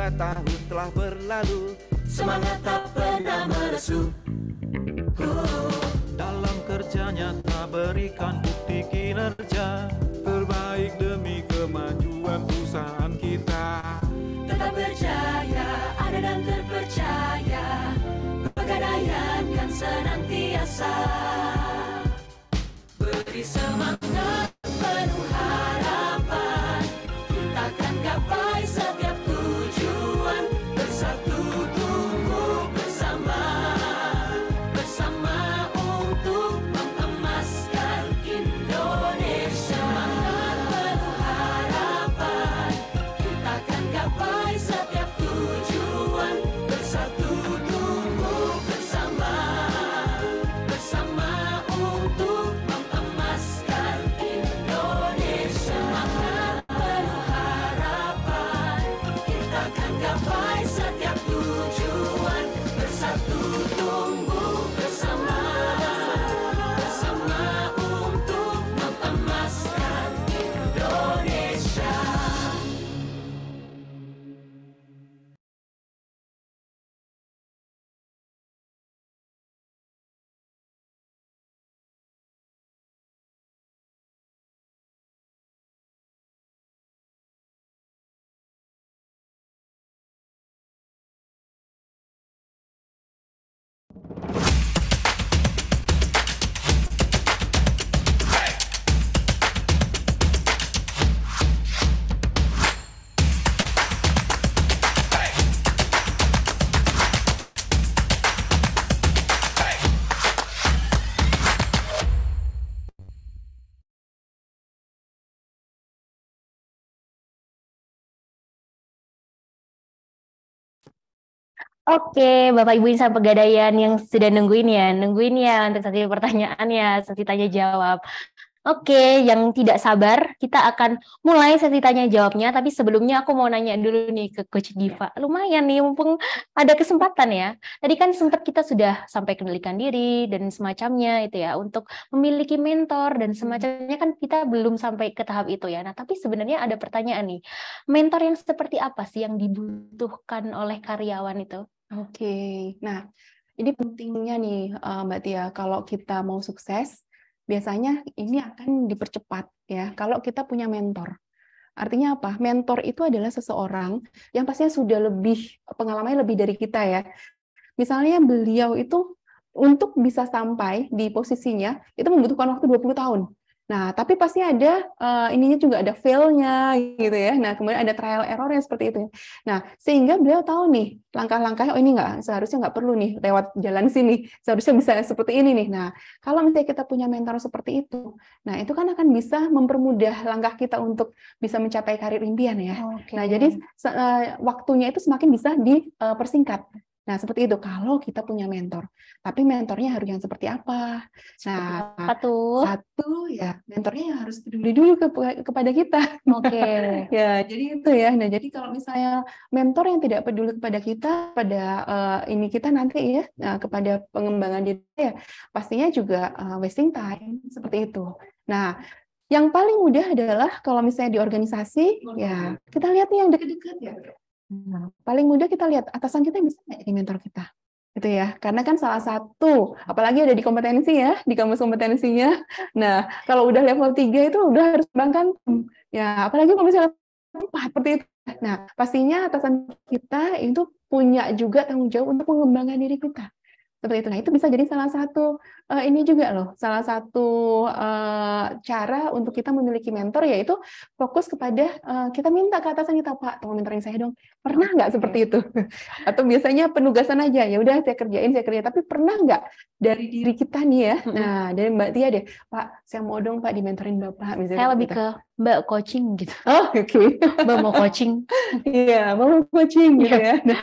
dua tahun telah berlalu Semangat tak pernah meresu Dalam kerjanya tak berikan bukti kinerja Terbaik demi kemajuan perusahaan kita Tetap berjaya, ada dan terpercaya Pegadaian kan senantiasa Beri semangat penuh harapan Oke, Bapak Ibu Insan Pegadaian yang sudah nungguin ya, nungguin ya untuk sesi ya, sesi tanya jawab. Oke, yang tidak sabar, kita akan mulai sesi tanya jawabnya. Tapi sebelumnya aku mau nanya dulu nih ke Coach iya. Diva. Lumayan nih, mumpung ada kesempatan ya. Tadi kan sempat kita sudah sampai kendalikan diri dan semacamnya itu ya, untuk memiliki mentor dan hmm. semacamnya kan kita belum sampai ke tahap itu ya. Nah, tapi sebenarnya ada pertanyaan nih, mentor yang seperti apa sih yang dibutuhkan oleh karyawan itu? Oke, nah ini pentingnya nih eh, Mbak Tia, kalau kita mau sukses, biasanya ini akan dipercepat ya kalau kita punya mentor. Artinya apa? Mentor itu adalah seseorang yang pastinya sudah lebih pengalamannya lebih dari kita ya. Misalnya beliau itu untuk bisa sampai di posisinya itu membutuhkan waktu 20 tahun. Nah, tapi pasti ada uh, ininya juga ada failnya gitu ya. Nah, kemudian ada trial error yang seperti itu. Ya. Nah, sehingga beliau tahu nih langkah-langkahnya. Oh ini nggak seharusnya nggak perlu nih lewat jalan sini. Seharusnya bisa seperti ini nih. Nah, kalau misalnya kita punya mentor seperti itu, nah itu kan akan bisa mempermudah langkah kita untuk bisa mencapai karir impian ya. Okay. Nah, jadi uh, waktunya itu semakin bisa dipersingkat. Eh, Nah, seperti itu kalau kita punya mentor. Tapi mentornya harus yang seperti apa? Nah, apa tuh? Satu ya, mentornya harus peduli dulu ke, kepada kita. Oke. Okay. ya, jadi itu ya. Nah, jadi kalau misalnya mentor yang tidak peduli kepada kita, pada uh, eh, ini kita nanti ya, uh, kepada pengembangan diri ya, pastinya juga uh, wasting time seperti itu. Nah, yang paling mudah adalah kalau misalnya di organisasi, ya kita lihat nih yang dekat-dekat ya. Nah, paling mudah kita lihat atasan kita yang bisa nggak jadi mentor kita, gitu ya. Karena kan salah satu, apalagi ada di kompetensi ya, di kampus kompetensinya. Nah, kalau udah level 3 itu udah harus bangkan, ya apalagi kalau misalnya empat seperti itu. Nah, pastinya atasan kita itu punya juga tanggung jawab untuk mengembangkan diri kita seperti itu. Nah, itu bisa jadi salah satu uh, ini juga loh, salah satu uh, cara untuk kita memiliki mentor yaitu fokus kepada uh, kita minta ke atasan kita, Pak, tolong mentoring saya dong. Pernah nggak seperti itu? Atau biasanya penugasan aja, ya udah saya kerjain, saya kerjain. Tapi pernah nggak dari diri kita nih ya? Nah, dari Mbak Tia deh, Pak, saya mau dong Pak dimentorin Bapak. Misalnya saya lebih kita. Gitu. ke Mbak coaching gitu. Oh, oke. Okay. Mbak mau coaching. Iya, mbak mau coaching gitu iya. ya. Nah,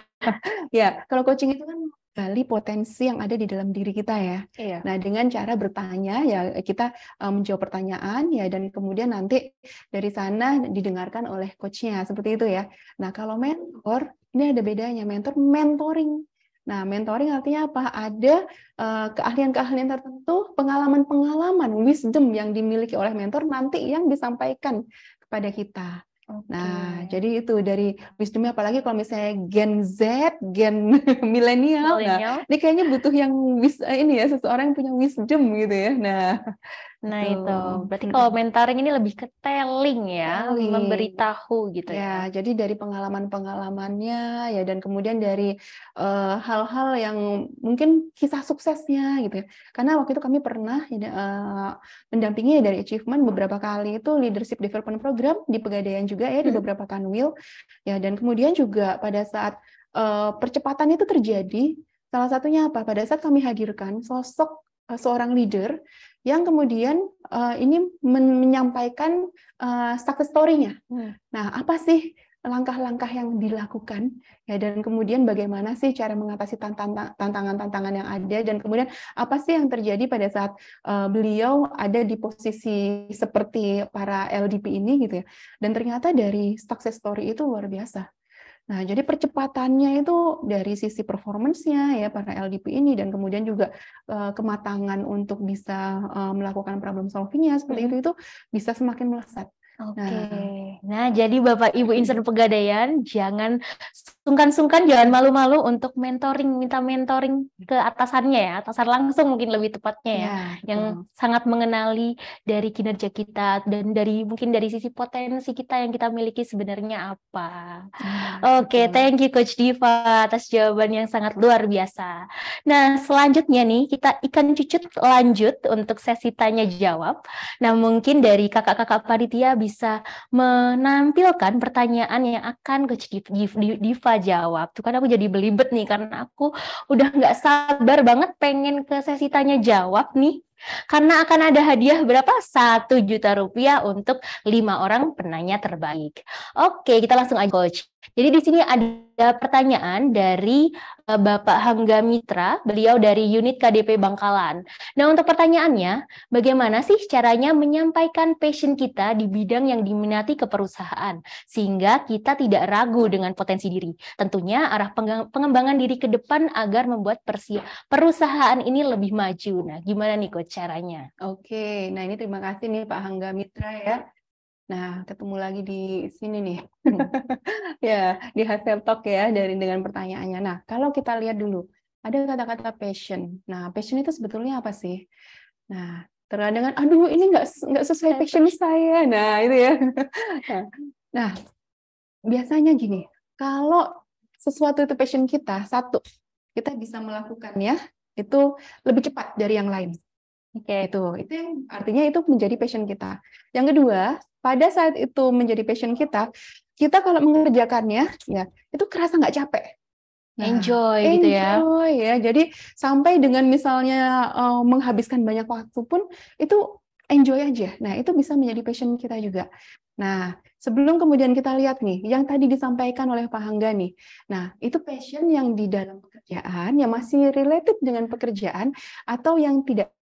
ya, kalau coaching itu kan gali potensi yang ada di dalam diri kita ya. Iya. Nah dengan cara bertanya ya kita um, menjawab pertanyaan ya dan kemudian nanti dari sana didengarkan oleh coachnya seperti itu ya. Nah kalau mentor ini ada bedanya mentor mentoring. Nah, mentoring artinya apa? Ada keahlian keahlian-keahlian tertentu, pengalaman-pengalaman, wisdom yang dimiliki oleh mentor nanti yang disampaikan kepada kita. Okay. Nah, jadi itu dari wisdomnya apalagi kalau misalnya gen Z, gen milenial, nah, ini kayaknya butuh yang wis eh, ini ya seseorang yang punya wisdom gitu ya. Nah, Nah Tuh. itu, berarti kalau mentoring ini lebih ke telling ya, telling. memberitahu gitu ya. Ya, jadi dari pengalaman-pengalamannya ya dan kemudian dari eh, hal-hal uh, yang mungkin kisah suksesnya gitu ya. Karena waktu itu kami pernah uh, mendampingi ya dari achievement beberapa kali itu leadership development program di Pegadaian juga ya hmm. di beberapa kanwil. Ya dan kemudian juga pada saat uh, percepatan itu terjadi Salah satunya apa? Pada saat kami hadirkan sosok seorang leader yang kemudian uh, ini men menyampaikan uh, success story-nya. Hmm. Nah, apa sih langkah-langkah yang dilakukan ya dan kemudian bagaimana sih cara mengatasi tantangan-tantangan yang ada dan kemudian apa sih yang terjadi pada saat uh, beliau ada di posisi seperti para LDP ini gitu ya dan ternyata dari success story itu luar biasa Nah, jadi percepatannya itu dari sisi performance ya para LDP ini dan kemudian juga uh, kematangan untuk bisa uh, melakukan problem solving-nya seperti mm -hmm. itu itu bisa semakin melesat Oke. Okay. Nah, jadi Bapak Ibu insan pegadaian jangan sungkan-sungkan, jangan malu-malu untuk mentoring, minta mentoring ke atasannya ya, atasan langsung mungkin lebih tepatnya ya, ya yang sangat mengenali dari kinerja kita dan dari mungkin dari sisi potensi kita yang kita miliki sebenarnya apa. Ya, Oke, okay, thank you Coach Diva atas jawaban yang sangat luar biasa. Nah, selanjutnya nih kita ikan cucut lanjut untuk sesi tanya jawab. Nah, mungkin dari kakak-kakak panitia -kakak bisa menampilkan pertanyaan yang akan ke Diva jawab. Tuh kan aku jadi belibet nih karena aku udah nggak sabar banget pengen ke sesi tanya jawab nih. Karena akan ada hadiah berapa? Satu juta rupiah untuk lima orang penanya terbaik. Oke, kita langsung aja Coach. Jadi di sini ada ada pertanyaan dari eh, Bapak Hangga Mitra, beliau dari unit KDP Bangkalan. Nah, untuk pertanyaannya, bagaimana sih caranya menyampaikan passion kita di bidang yang diminati ke perusahaan sehingga kita tidak ragu dengan potensi diri? Tentunya arah pengembangan diri ke depan agar membuat perusahaan ini lebih maju. Nah, gimana nih coach caranya? Oke, nah ini terima kasih nih Pak Hangga Mitra ya Nah, ketemu lagi di sini nih. ya, di Hasil Talk ya dari dengan pertanyaannya. Nah, kalau kita lihat dulu, ada kata-kata passion. Nah, passion itu sebetulnya apa sih? Nah, terkadang kan aduh ini nggak nggak sesuai iya, passion saya. Nah, itu ya. Nah. nah, biasanya gini, kalau sesuatu itu passion kita, satu, kita bisa melakukan ya itu lebih cepat dari yang lain. Oke, okay. itu itu yang artinya itu menjadi passion kita. Yang kedua, pada saat itu menjadi passion kita, kita kalau mengerjakannya ya itu kerasa nggak capek. Nah, enjoy, gitu ya. enjoy ya. ya. Jadi sampai dengan misalnya uh, menghabiskan banyak waktu pun itu enjoy aja. Nah, itu bisa menjadi passion kita juga. Nah, sebelum kemudian kita lihat nih, yang tadi disampaikan oleh Pak Hangga nih, nah itu passion yang di dalam pekerjaan, yang masih related dengan pekerjaan, atau yang tidak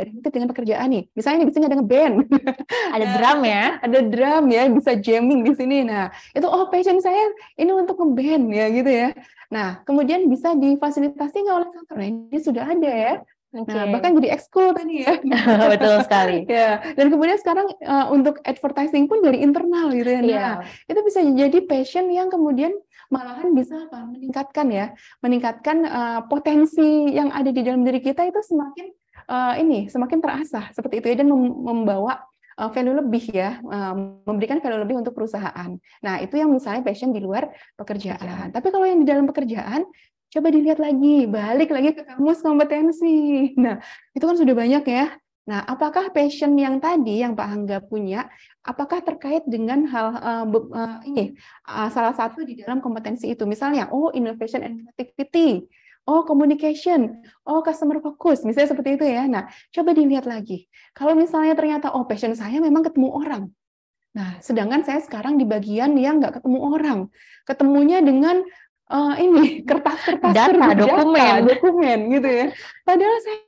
identik dengan pekerjaan nih. Misalnya nih, biasanya ada ngeband. Ada drum ya. ada drum ya, bisa jamming di sini. Nah, itu oh passion saya ini untuk ngeband ya gitu ya. Nah, kemudian bisa difasilitasi nggak oleh kantor? Nah, ini sudah ada ya. Okay. Nah, bahkan jadi ekskul tadi ya. Betul sekali. ya. Dan kemudian sekarang uh, untuk advertising pun dari internal gitu ya. Iya. Nah, yeah. itu bisa jadi passion yang kemudian malahan bisa apa? meningkatkan ya, meningkatkan uh, potensi yang ada di dalam diri kita itu semakin uh, ini semakin terasa seperti itu ya dan membawa uh, value lebih ya, eh, memberikan value lebih untuk perusahaan. Nah, itu yang misalnya passion di luar pekerjaan. Tapi kalau yang di dalam pekerjaan, coba dilihat lagi, balik lagi ke kamus kompetensi. Nah, itu kan sudah banyak ya. Nah, apakah passion yang tadi yang Pak Hangga punya, apakah terkait dengan hal uh, uh, ini uh, salah satu di dalam kompetensi itu? Misalnya, oh innovation and creativity oh communication, oh customer focus, misalnya seperti itu ya. Nah, coba dilihat lagi. Kalau misalnya ternyata oh passion saya memang ketemu orang. Nah, sedangkan saya sekarang di bagian yang nggak ketemu orang, ketemunya dengan uh, ini kertas-kertas data, kertas, dokumen, dokumen gitu ya. Padahal saya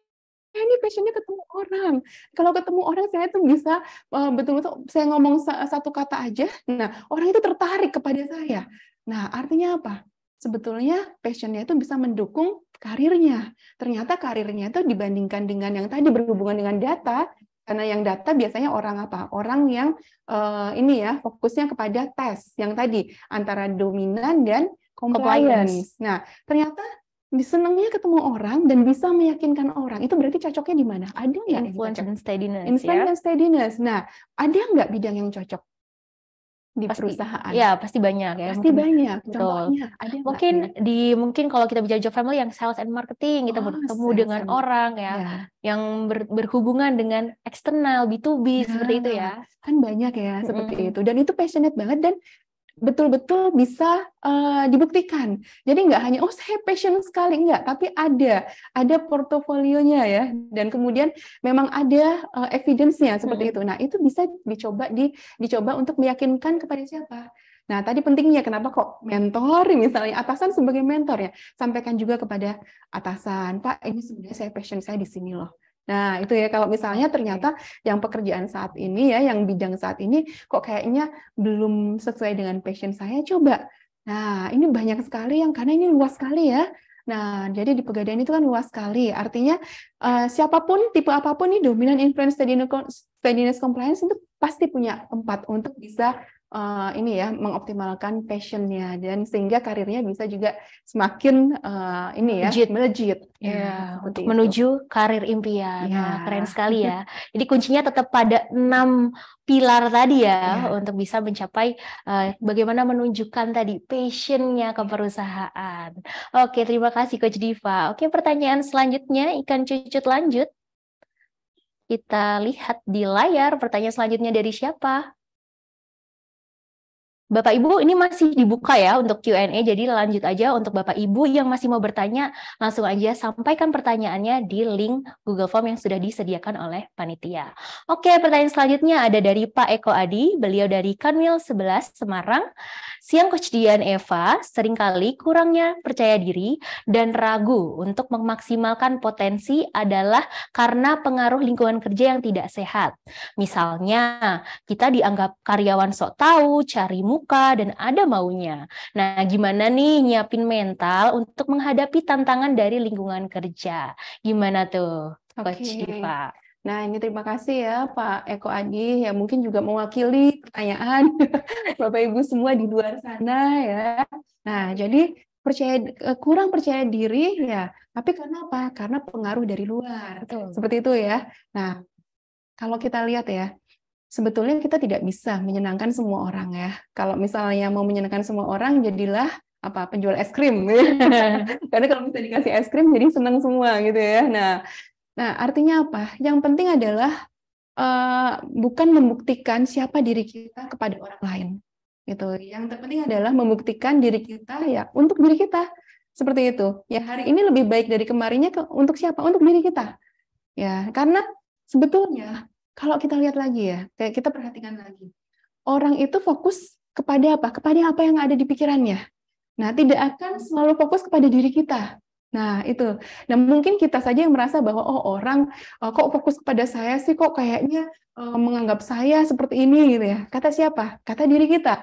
ini passionnya ketemu orang. Kalau ketemu orang saya tuh bisa uh, betul-betul saya ngomong satu kata aja, nah orang itu tertarik kepada saya. Nah artinya apa? sebetulnya passionnya itu bisa mendukung karirnya. Ternyata karirnya itu dibandingkan dengan yang tadi berhubungan dengan data, karena yang data biasanya orang apa? Orang yang uh, ini ya fokusnya kepada tes yang tadi antara dominan dan compliance. Nah, ternyata disenangnya ketemu orang dan bisa meyakinkan orang itu berarti cocoknya di mana ada yang? influence dan steadiness ya. influence ya? dan steadiness nah ada nggak bidang yang cocok di pasti, perusahaan. Ya, pasti banyak ya. Pasti mungkin. banyak. Contohnya Betul. ada mungkin enggak? Iya. di mungkin kalau kita bicara job family yang sales and marketing kita ah, bertemu dengan and... orang ya, ya. yang ber, berhubungan dengan eksternal B2B ya. seperti itu ya. Kan banyak ya seperti mm itu dan itu passionate banget dan betul-betul bisa uh, dibuktikan. Jadi nggak hanya oh saya passion sekali nggak, tapi ada ada portofolionya ya dan kemudian memang ada uh, evidence-nya seperti hmm. itu. Nah, itu bisa dicoba di dicoba untuk meyakinkan kepada siapa? Nah, tadi pentingnya kenapa kok mentor misalnya atasan sebagai mentor ya, sampaikan juga kepada atasan, "Pak, ini sebenarnya saya passion saya di sini loh." Nah, itu ya kalau misalnya ternyata yang pekerjaan saat ini ya, yang bidang saat ini kok kayaknya belum sesuai dengan passion saya, coba. Nah, ini banyak sekali yang karena ini luas sekali ya. Nah, jadi di pegadaian itu kan luas sekali. Artinya uh, siapapun tipe apapun nih dominan influence steadiness compliance itu pasti punya tempat untuk bisa uh, ini ya mengoptimalkan passionnya dan sehingga karirnya bisa juga semakin uh, ini ya Legit. melejit ya, untuk iya, itu. menuju karir impian ya. nah, keren sekali ya jadi kuncinya tetap pada enam pilar tadi ya ya. untuk bisa mencapai uh, bagaimana menunjukkan tadi passionnya ke perusahaan oke terima kasih coach Diva oke pertanyaan selanjutnya ikan cucut lanjut kita lihat di layar pertanyaan selanjutnya dari siapa? Bapak Ibu, ini masih dibuka ya untuk Q&A, jadi lanjut aja untuk Bapak Ibu yang masih mau bertanya, langsung aja sampaikan pertanyaannya di link Google Form yang sudah disediakan oleh panitia. Oke, pertanyaan selanjutnya ada dari Pak Eko Adi, beliau dari Kanwil 11 Semarang. Siang Coach Dian Eva, seringkali kurangnya percaya diri dan ragu untuk memaksimalkan potensi adalah karena pengaruh lingkungan kerja yang tidak sehat. Misalnya, kita dianggap karyawan sok tahu, cari muka, dan ada maunya. Nah, gimana nih nyiapin mental untuk menghadapi tantangan dari lingkungan kerja? Gimana tuh, Coach okay. Diva? Nah, ini terima kasih ya Pak Eko Adi yang mungkin juga mewakili pertanyaan Bapak Ibu semua di luar sana ya. Nah, jadi percaya eh, kurang percaya diri ya, tapi karena apa? Karena pengaruh dari luar. Betul. Seperti itu ya. Nah, kalau kita lihat ya, sebetulnya kita tidak bisa menyenangkan semua orang ya. Kalau misalnya mau menyenangkan semua orang, jadilah apa penjual es krim karena kalau bisa dikasih es krim jadi senang semua gitu ya nah Nah, artinya apa? Yang penting adalah uh, bukan membuktikan siapa diri kita kepada orang lain. Gitu. Yang terpenting adalah membuktikan diri kita ya untuk diri kita. Seperti itu. Ya, hari ini lebih baik dari kemarinnya ke, untuk siapa? Untuk diri kita. Ya, karena sebetulnya kalau kita lihat lagi ya, kayak kita perhatikan lagi. Orang itu fokus kepada apa? Kepada apa yang ada di pikirannya. Nah, tidak akan selalu fokus kepada diri kita. Nah, itu. Nah, mungkin kita saja yang merasa bahwa oh orang uh, kok fokus kepada saya sih kok kayaknya uh, menganggap saya seperti ini gitu ya. Kata siapa? Kata diri kita.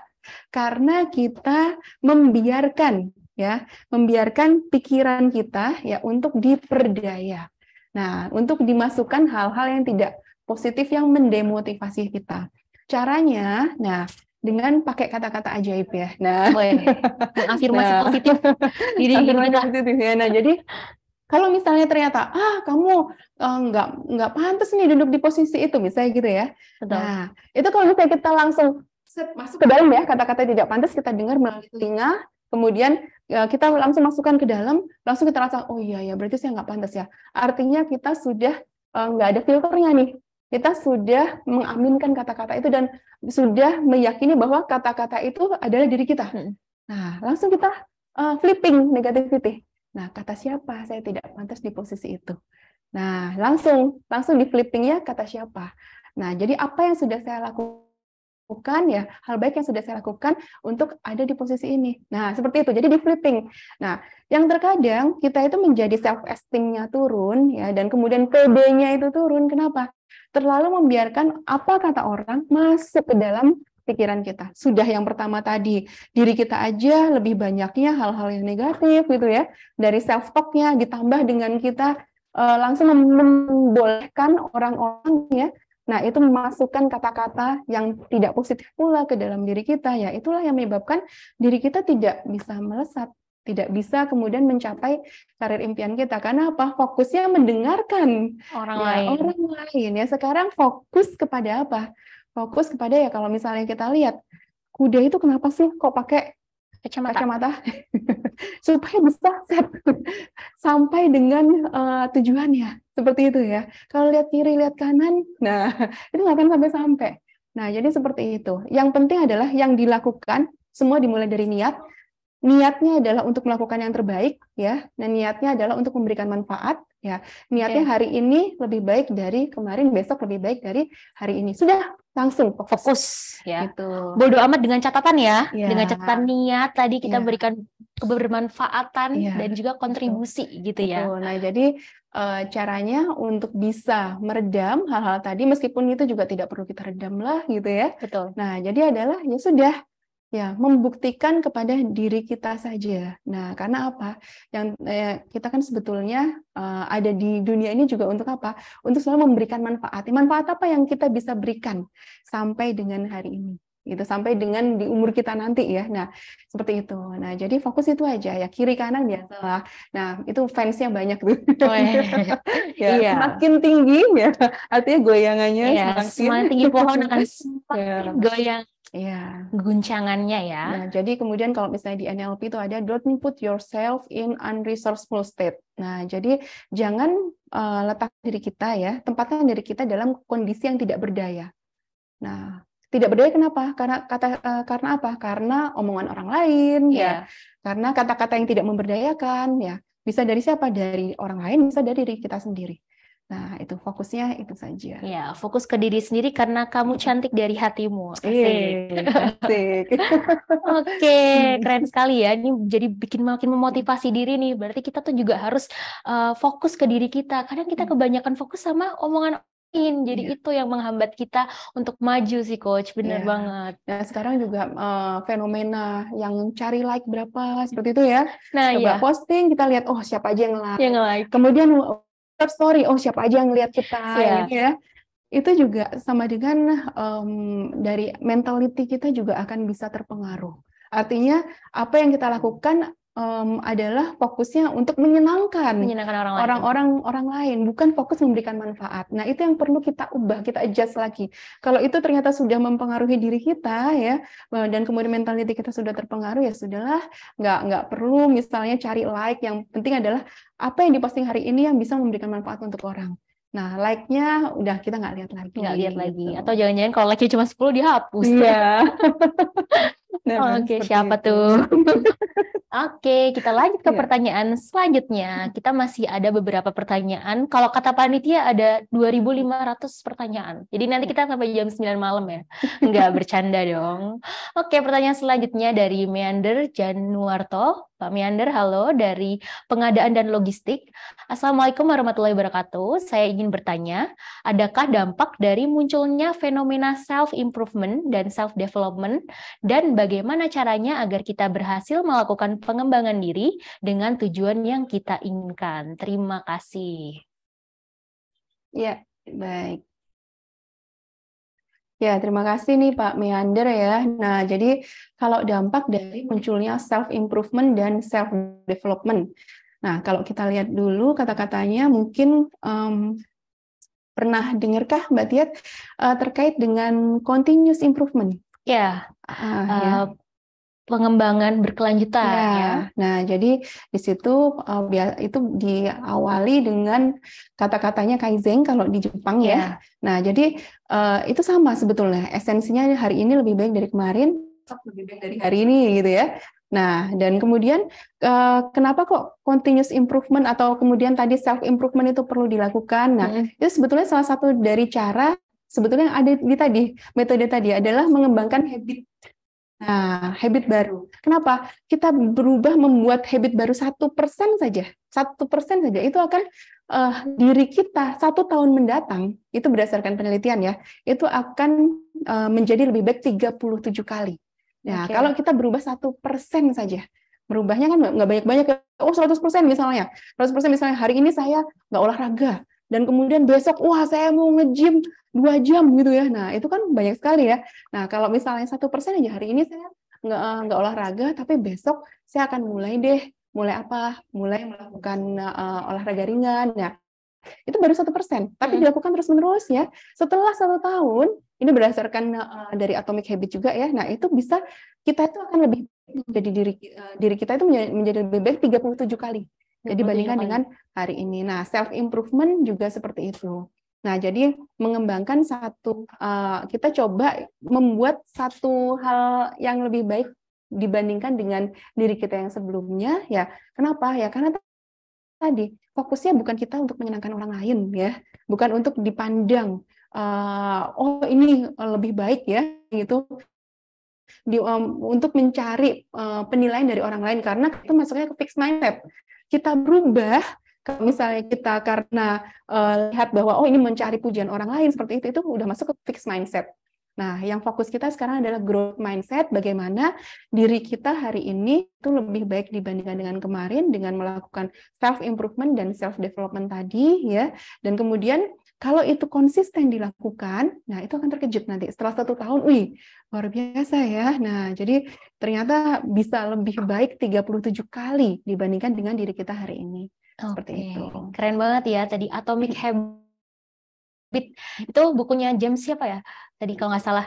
Karena kita membiarkan ya, membiarkan pikiran kita ya untuk diperdaya. Nah, untuk dimasukkan hal-hal yang tidak positif yang mendemotivasi kita. Caranya, nah dengan pakai kata-kata ajaib ya. Nah, Boleh. Iya, iya, iya. afirmasi nah. positif. Jadi afirmasi positif ya. Nah, jadi kalau misalnya ternyata ah kamu eh, nggak uh, nggak pantas nih duduk di posisi itu misalnya gitu ya. Betul. Nah, itu kalau misalnya kita langsung set, masuk ke dalam ya kata-kata tidak pantas kita dengar melalui telinga, kemudian uh, kita langsung masukkan ke dalam, langsung kita rasa oh iya ya berarti saya nggak pantas ya. Artinya kita sudah eh, nggak uh, ada filternya nih kita sudah mengaminkan kata-kata itu dan sudah meyakini bahwa kata-kata itu adalah diri kita. Hmm. Nah, langsung kita uh, flipping negativity. Nah, kata siapa saya tidak pantas di posisi itu. Nah, langsung langsung di flipping ya kata siapa. Nah, jadi apa yang sudah saya lakukan ya, hal baik yang sudah saya lakukan untuk ada di posisi ini. Nah, seperti itu. Jadi di flipping. Nah, yang terkadang kita itu menjadi self esteemnya turun ya dan kemudian pb nya itu turun. Kenapa? terlalu membiarkan apa kata orang masuk ke dalam pikiran kita. Sudah yang pertama tadi, diri kita aja lebih banyaknya hal-hal yang negatif gitu ya. Dari self talknya ditambah dengan kita uh, langsung membolehkan orang-orang ya. Nah, itu memasukkan kata-kata yang tidak positif pula ke dalam diri kita ya. Itulah yang menyebabkan diri kita tidak bisa melesat tidak bisa kemudian mencapai karir impian kita karena apa fokusnya mendengarkan orang ya, lain orang lain ya sekarang fokus kepada apa fokus kepada ya kalau misalnya kita lihat kuda itu kenapa sih kok pakai kacamata, kacamata? supaya bisa set sampai dengan uh, eh, tujuannya seperti itu ya kalau lihat kiri lihat kanan nah itu nggak akan sampai sampai nah jadi seperti itu yang penting adalah yang dilakukan semua dimulai dari niat niatnya adalah untuk melakukan yang terbaik ya dan niatnya adalah untuk memberikan manfaat ya niatnya yeah. hari ini lebih baik dari kemarin besok lebih baik dari hari ini sudah langsung fokus, fokus ya gitu. bodoh amat dengan catatan ya, yeah. dengan catatan niat tadi kita yeah. berikan kebermanfaatan yeah. dan juga kontribusi Betul. gitu ya Betul. nah jadi uh, caranya untuk bisa meredam hal-hal tadi meskipun itu juga tidak perlu kita redam lah gitu ya Betul. nah jadi adalah ya sudah ya membuktikan kepada diri kita saja. Nah, karena apa? Yang eh, kita kan sebetulnya eh, ada di dunia ini juga untuk apa? Untuk selalu memberikan manfaat. Manfaat apa yang kita bisa berikan sampai dengan hari ini? Itu sampai dengan di umur kita nanti ya. Nah, seperti itu. Nah, jadi fokus itu aja ya kiri kanan biasalah. Nah, itu fansnya banyak tuh. Oh, iya. ya, iya. semakin tinggi ya artinya goyangannya iya, semakin. semakin tinggi pohon akan ya. semakin goyang yeah. guncangannya ya. Nah, jadi kemudian kalau misalnya di NLP itu ada don't put yourself in unresourceful state. Nah, jadi jangan uh, letak diri kita ya, tempatkan diri kita dalam kondisi yang tidak berdaya. Nah, tidak berdaya kenapa? Karena kata uh, karena apa? Karena omongan orang lain yeah. ya. Iya. Karena kata-kata yang tidak memberdayakan ya. Bisa dari siapa? Dari orang lain, bisa dari diri kita sendiri. Nah, itu fokusnya itu saja. Ya, fokus ke diri sendiri karena kamu cantik dari hatimu. Asik. Oke, keren sekali ya. Ini jadi bikin makin memotivasi diri nih. Berarti kita tuh juga harus uh, fokus ke diri kita. Kadang kita mm. kebanyakan fokus sama omongan In, Jadi yeah. itu yang menghambat kita untuk maju sih coach, benar yeah. banget. Nah, sekarang juga uh, fenomena yang cari like berapa seperti itu ya. Nah, Coba yeah. posting kita lihat oh siapa aja yang like. Yang like. Kemudian story oh siapa aja yang lihat kita yeah. Gitu ya itu juga sama dengan um, dari mentality kita juga akan bisa terpengaruh artinya apa yang kita lakukan um, adalah fokusnya untuk menyenangkan orang orang-orang orang lain bukan fokus memberikan manfaat nah itu yang perlu kita ubah kita adjust lagi kalau itu ternyata sudah mempengaruhi diri kita ya eh, dan kemudian mentaliti kita sudah terpengaruh ya sudahlah nggak nggak perlu misalnya cari like yang penting adalah apa yang diposting hari ini yang bisa memberikan manfaat untuk orang Nah, like-nya udah kita nggak lihat lagi. Nggak lihat gitu. Atau jangan-jangan kalau like-nya cuma 10 dihapus. Iya. Nah, Oke, okay, siapa itu. tuh? Oke, okay, kita lanjut ke yeah. pertanyaan selanjutnya. Kita masih ada beberapa pertanyaan. Kalau kata panitia ada 2.500 pertanyaan. Jadi nanti kita sampai jam 9 malam ya. Enggak bercanda dong. Oke, okay, pertanyaan selanjutnya dari Meander Januarto. Pak Meander, halo dari pengadaan dan logistik. Assalamualaikum warahmatullahi wabarakatuh. Saya ingin bertanya, adakah dampak dari munculnya fenomena self-improvement dan self-development dan bagaimana caranya agar kita berhasil melakukan pengembangan diri dengan tujuan yang kita inginkan. Terima kasih. Ya, baik. Ya, terima kasih nih Pak Meander ya. Nah, jadi kalau dampak dari munculnya self-improvement dan self-development. Nah, kalau kita lihat dulu kata-katanya mungkin um, pernah dengarkah Mbak Tiat eh, terkait dengan continuous improvement? ya uh, uh, ya. pengembangan ya, berkelanjutan ya. ya. Nah, jadi di situ uh, itu diawali dengan kata-katanya kaizen kalau di Jepang ya. ya. Nah, jadi uh, itu sama sebetulnya esensinya hari ini lebih baik dari kemarin, lebih baik dari hari ini gitu ya. Nah, dan kemudian kenapa kok continuous improvement atau kemudian tadi self improvement itu perlu dilakukan? Nah, itu sebetulnya salah satu dari cara sebetulnya yang ada di tadi metode tadi adalah mengembangkan habit Nah, habit baru. Kenapa? Kita berubah membuat habit baru satu persen saja, satu persen saja itu akan uh, diri kita satu tahun mendatang itu berdasarkan penelitian ya, itu akan uh, menjadi lebih baik 37 kali. Nah, okay. kalau kita berubah satu persen saja, merubahnya kan nggak banyak-banyak. Ya. Oh 100 persen misalnya, 100 persen misalnya hari ini saya nggak olahraga, dan kemudian besok wah saya mau nge-gym dua jam gitu ya. Nah, itu kan banyak sekali ya. Nah, kalau misalnya satu persen aja hari ini saya nggak eh, nggak olahraga, tapi besok saya akan mulai deh, mulai apa? Mulai melakukan uh, olahraga ringan. Nah, itu baru satu persen, tapi hmm. dilakukan terus menerus ya. Setelah satu tahun, ini berdasarkan uh, dari Atomic Habit juga ya. Nah, itu bisa kita itu akan lebih jadi diri uh, diri kita itu menjadi, menjadi lebih baik 37 kali. Jadi bandingkan dengan hari ini. Nah, self improvement juga seperti itu. Nah, jadi mengembangkan satu uh, kita coba membuat satu hal yang lebih baik dibandingkan dengan diri kita yang sebelumnya ya. Kenapa? Ya karena tadi fokusnya bukan kita untuk menyenangkan orang lain ya, bukan untuk dipandang uh, oh ini lebih baik ya gitu di, um, untuk mencari uh, penilaian dari orang lain karena itu masuknya ke fixed mindset kita berubah kalau misalnya kita karena uh, lihat bahwa oh ini mencari pujian orang lain seperti itu itu udah masuk ke fixed mindset. Nah, yang fokus kita sekarang adalah growth mindset, bagaimana diri kita hari ini itu lebih baik dibandingkan dengan kemarin dengan melakukan self improvement dan self development tadi ya. Dan kemudian kalau itu konsisten dilakukan, nah itu akan terkejut nanti. Setelah satu tahun, wih, luar biasa ya. Nah, jadi ternyata bisa lebih baik 37 kali dibandingkan dengan diri kita hari ini. Seperti itu. Keren banget ya tadi Atomic Habit. Itu bukunya James siapa ya? Tadi kalau nggak salah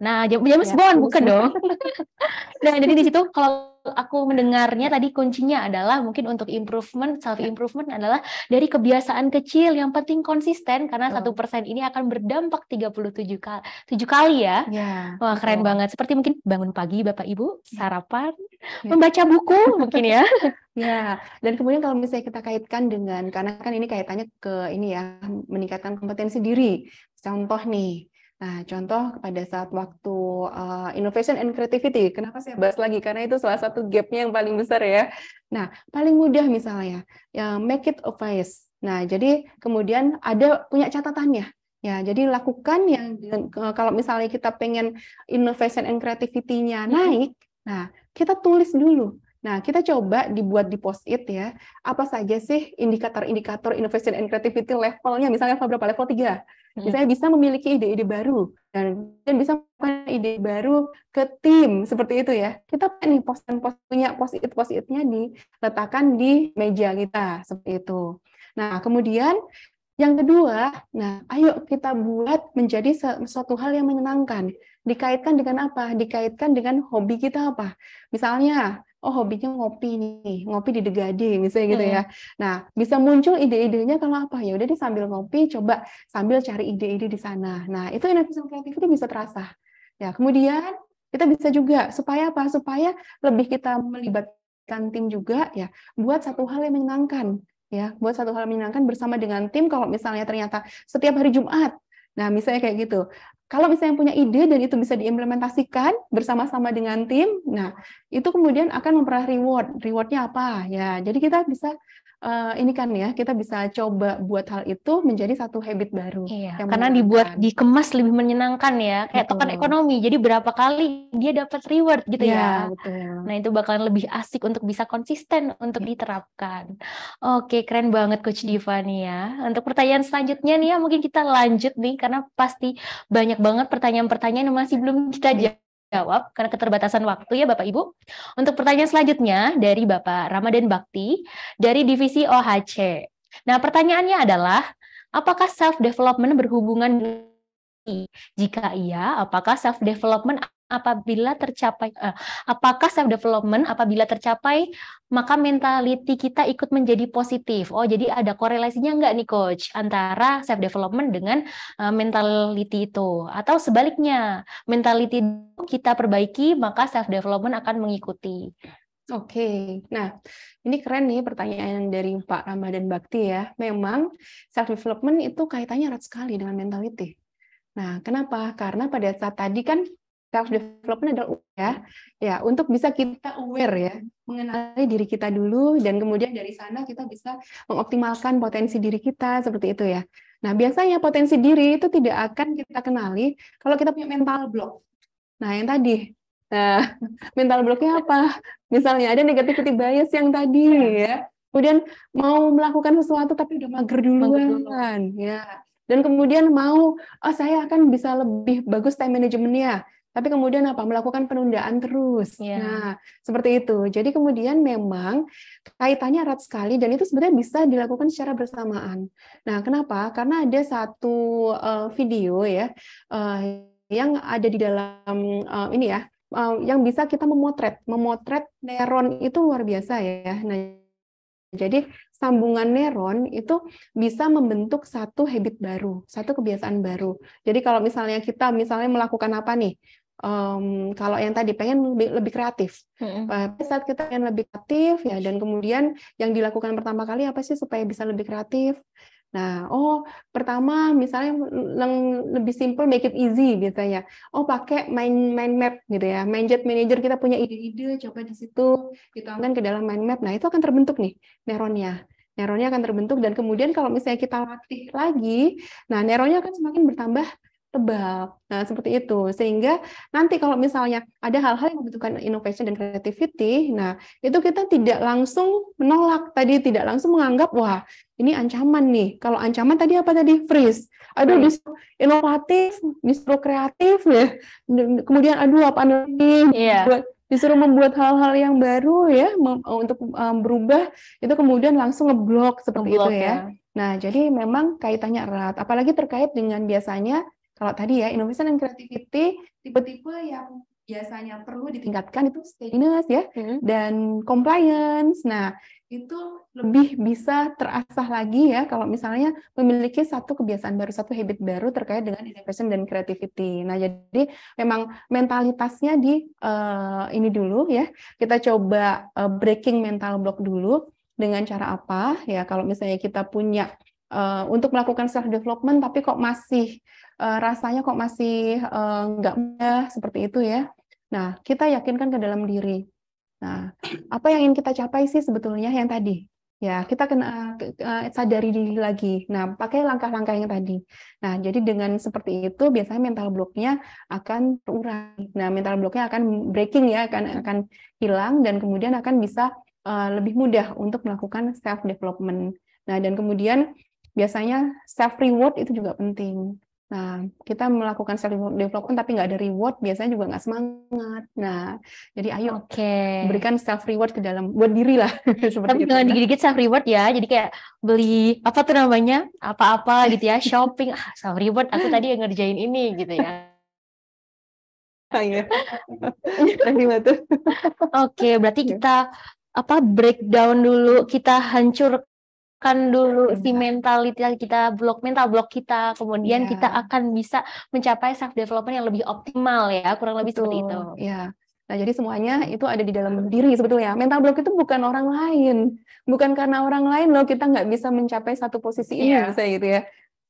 Nah, James ya, Bond bukan dong. nah, jadi di situ kalau aku mendengarnya tadi kuncinya adalah mungkin untuk improvement self improvement adalah dari kebiasaan kecil yang penting konsisten karena satu persen ini akan berdampak 37 kali tujuh kali ya ya. wah keren oh. banget seperti mungkin bangun pagi bapak ibu ya. sarapan ya. membaca buku mungkin ya Ya, dan kemudian kalau misalnya kita kaitkan dengan karena kan ini kaitannya ke ini ya meningkatkan kompetensi diri. Contoh nih, Nah, contoh pada saat waktu uh, innovation and creativity, kenapa saya bahas lagi? Karena itu salah satu gapnya yang paling besar ya. Nah, paling mudah misalnya, ya make it obvious. Nah, jadi kemudian ada punya catatannya. Ya, jadi lakukan yang kalau misalnya kita pengen innovation and creativity-nya naik, nah kita tulis dulu. Nah, kita coba dibuat di post-it ya. Apa saja sih indikator-indikator innovation and creativity levelnya? Misalnya level berapa? Level 3. Hmm. Misalnya bisa memiliki ide-ide baru dan, dan bisa melakukan ide baru ke tim seperti itu ya. Kita nih postan post punya post it post diletakkan di meja kita seperti itu. Nah kemudian yang kedua, nah ayo kita buat menjadi sesuatu hal yang menyenangkan. Dikaitkan dengan apa? Dikaitkan dengan hobi kita apa? Misalnya oh hobinya ngopi nih, ngopi di Degade misalnya gitu ya. Hmm. Nah, bisa muncul ide-idenya kalau apa? Ya udah deh sambil ngopi coba sambil cari ide-ide di sana. Nah, itu kreatif itu bisa terasa. Ya, kemudian kita bisa juga supaya apa? Supaya lebih kita melibatkan tim juga ya, buat satu hal yang menyenangkan ya, buat satu hal yang menyenangkan bersama dengan tim kalau misalnya ternyata setiap hari Jumat Nah, misalnya kayak gitu. Kalau misalnya punya ide dan itu bisa diimplementasikan bersama-sama dengan tim, nah itu kemudian akan memperoleh reward. Rewardnya apa? Ya, jadi kita bisa uh, ini kan ya kita bisa coba buat hal itu menjadi satu habit baru. Iya. Karena dibuat dikemas lebih menyenangkan ya, kayak betul. token ekonomi. Jadi berapa kali dia dapat reward gitu ya. ya. Betul. Nah itu bakalan lebih asik untuk bisa konsisten untuk ya. diterapkan. Oke keren banget Coach Diva nih ya. Untuk pertanyaan selanjutnya nih ya mungkin kita lanjut nih karena pasti banyak banget pertanyaan-pertanyaan yang masih belum kita jawab iya jawab karena keterbatasan waktu ya Bapak Ibu. Untuk pertanyaan selanjutnya dari Bapak Ramadan Bakti dari Divisi OHC. Nah, pertanyaannya adalah apakah self development berhubungan dengan jika iya, apakah self development apabila tercapai uh, apakah self development apabila tercapai maka mentality kita ikut menjadi positif. Oh, jadi ada korelasinya nggak nih coach antara self development dengan uh, mentality itu atau sebaliknya, mentality kita perbaiki maka self development akan mengikuti. Oke, okay. nah ini keren nih pertanyaan dari Pak Ramadan Bakti ya. Memang self development itu kaitannya erat sekali dengan mentality. Nah, kenapa? Karena pada saat tadi kan self development adalah ya ya untuk bisa kita aware ya mengenali diri kita dulu dan kemudian dari sana kita bisa mengoptimalkan potensi diri kita seperti itu ya nah biasanya potensi diri itu tidak akan kita kenali kalau kita punya mental block nah yang tadi nah, mental blocknya apa misalnya ada negativity bias yang tadi iya. ya kemudian mau melakukan sesuatu tapi udah mager duluan ya dan kemudian mau oh saya akan bisa lebih bagus time management-nya tapi kemudian apa melakukan penundaan terus. Yeah. Nah, seperti itu. Jadi kemudian memang kaitannya erat sekali dan itu sebenarnya bisa dilakukan secara bersamaan. Nah, kenapa? Karena ada satu uh, video ya uh, yang ada di dalam uh, ini ya uh, yang bisa kita memotret, memotret neuron itu luar biasa ya. Nah, jadi sambungan neuron itu bisa membentuk satu habit baru, satu kebiasaan baru. Jadi kalau misalnya kita misalnya melakukan apa nih? um, kalau yang tadi pengen lebih, lebih kreatif. Mm -hmm. saat kita pengen lebih kreatif ya dan kemudian yang dilakukan pertama kali apa sih supaya bisa lebih kreatif? Nah, oh pertama misalnya yang lebih simple make it easy biasanya. Oh pakai mind mind map gitu ya. Mind jet manager kita punya ide-ide, coba di situ dituangkan ke dalam mind map. Nah, itu akan terbentuk nih neuronnya. Neuronnya akan terbentuk dan kemudian kalau misalnya kita latih lagi, nah neuronnya akan semakin bertambah tebal. Nah, seperti itu. Sehingga nanti kalau misalnya ada hal-hal yang membutuhkan innovation dan creativity, nah, itu kita tidak langsung menolak tadi, tidak langsung menganggap, wah, ini ancaman nih. Kalau ancaman tadi apa tadi? Freeze. Aduh, disuruh inovatif, disuruh kreatif, ya. Kemudian, aduh, apa ini? Yeah iya. disuruh membuat hal-hal yang baru ya e, untuk um, berubah itu kemudian langsung ngeblok seperti nge itu ya. ya. Nah, jadi memang kaitannya erat apalagi terkait dengan biasanya kalau tadi ya, innovation dan creativity, tipe-tipe yang biasanya perlu ditingkatkan itu steadiness ya, hmm. dan compliance. Nah, itu lebih bisa terasah lagi ya kalau misalnya memiliki satu kebiasaan baru, satu habit baru terkait dengan innovation dan creativity. Nah, jadi memang mentalitasnya di uh, ini dulu ya. Kita coba uh, breaking mental block dulu dengan cara apa ya kalau misalnya kita punya uh, untuk melakukan self development tapi kok masih Eh, rasanya kok masih eh, nggak uh, mudah seperti itu ya. Nah, kita yakinkan ke dalam diri. Nah, apa yang ingin kita capai sih sebetulnya yang tadi? Ya, kita kena uh, sadari diri lagi. Nah, pakai langkah-langkah yang tadi. Nah, jadi dengan seperti itu biasanya mental blocknya akan terurai. Nah, mental blocknya akan breaking ya, akan akan hilang dan kemudian akan bisa uh, lebih mudah untuk melakukan self development. Nah, dan kemudian biasanya self reward itu juga penting. Nah, kita melakukan self development tapi nggak ada reward, biasanya juga nggak semangat. Nah, jadi ayo okay. berikan self reward ke dalam buat diri lah. tapi jangan digigit self reward ya. Jadi kayak beli apa tuh namanya apa-apa gitu ya, shopping. Ah, self reward aku tadi yang ngerjain ini gitu ya. Ah, iya. tuh Oke, berarti kita apa breakdown dulu kita hancur kan dulu iya. si mentality kita blok mental blok kita kemudian yeah. kita akan bisa mencapai self development yang lebih optimal ya kurang lebih Betul. seperti itu ya yeah. nah jadi semuanya itu ada di dalam diri sebetulnya mental blok itu bukan orang lain bukan karena orang lain loh kita nggak bisa mencapai satu posisi ini iya. bisa gitu ya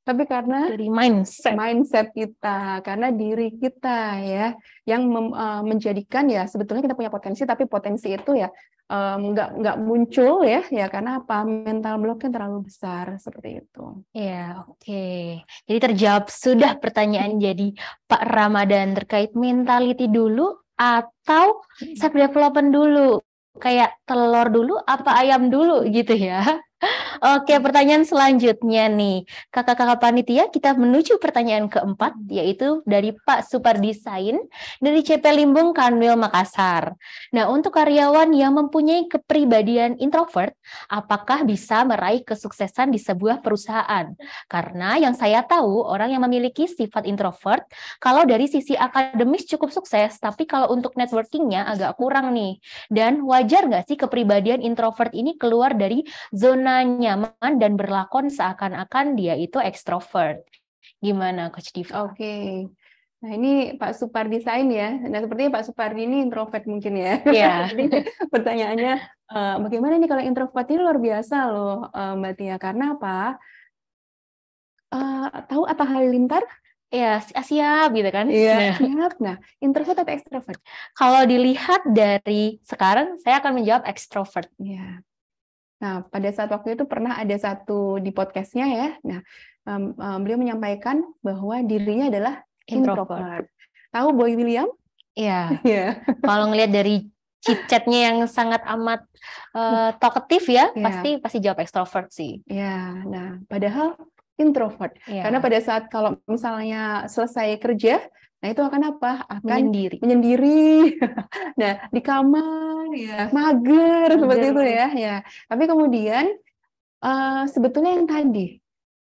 tapi karena dari mindset mindset kita karena diri kita ya yang mem, uh, menjadikan ya sebetulnya kita punya potensi tapi potensi itu ya nggak um, nggak muncul ya ya karena apa mental blocknya terlalu besar seperti itu ya oke okay. jadi terjawab sudah pertanyaan jadi Pak Ramadan terkait mentality dulu atau hmm. self development dulu kayak telur dulu apa ayam dulu gitu ya Oke, pertanyaan selanjutnya nih. Kakak-kakak panitia, kita menuju pertanyaan keempat, yaitu dari Pak Supardi Sain dari CP Limbung Kanwil Makassar. Nah, untuk karyawan yang mempunyai kepribadian introvert, apakah bisa meraih kesuksesan di sebuah perusahaan? Karena yang saya tahu, orang yang memiliki sifat introvert, kalau dari sisi akademis cukup sukses, tapi kalau untuk networkingnya agak kurang nih. Dan wajar nggak sih kepribadian introvert ini keluar dari zona nyaman dan berlakon seakan-akan dia itu ekstrovert. Gimana Coach Diva? Oke. Okay. Nah ini Pak Supardi Sain ya. Nah sepertinya Pak Supardi ini introvert mungkin ya. Iya. Yeah. pertanyaannya uh, bagaimana nih kalau introvert ini luar biasa loh uh, Mbak Tia. Karena apa? Uh, tahu hal Halilintar? Ya, siap gitu kan. Iya, yeah. siap. Nah, introvert atau ekstrovert. Kalau dilihat dari sekarang, saya akan menjawab ekstrovert. Iya. Nah, pada saat waktu itu pernah ada satu di podcastnya ya. Nah, um, um, beliau menyampaikan bahwa dirinya adalah introvert. Tahu Boy William? Iya. Yeah. Kalau ngelihat dari chat chatnya yang sangat amat uh, talkative ya, yeah. pasti pasti jawab extrovert sih. Iya. Yeah. Nah, padahal introvert. Yeah. Karena pada saat kalau misalnya selesai kerja, Nah, itu akan apa? Akan menyendiri. menyendiri. nah, di kamar ya, mager, mager seperti itu ya, ya. Tapi kemudian uh, sebetulnya yang tadi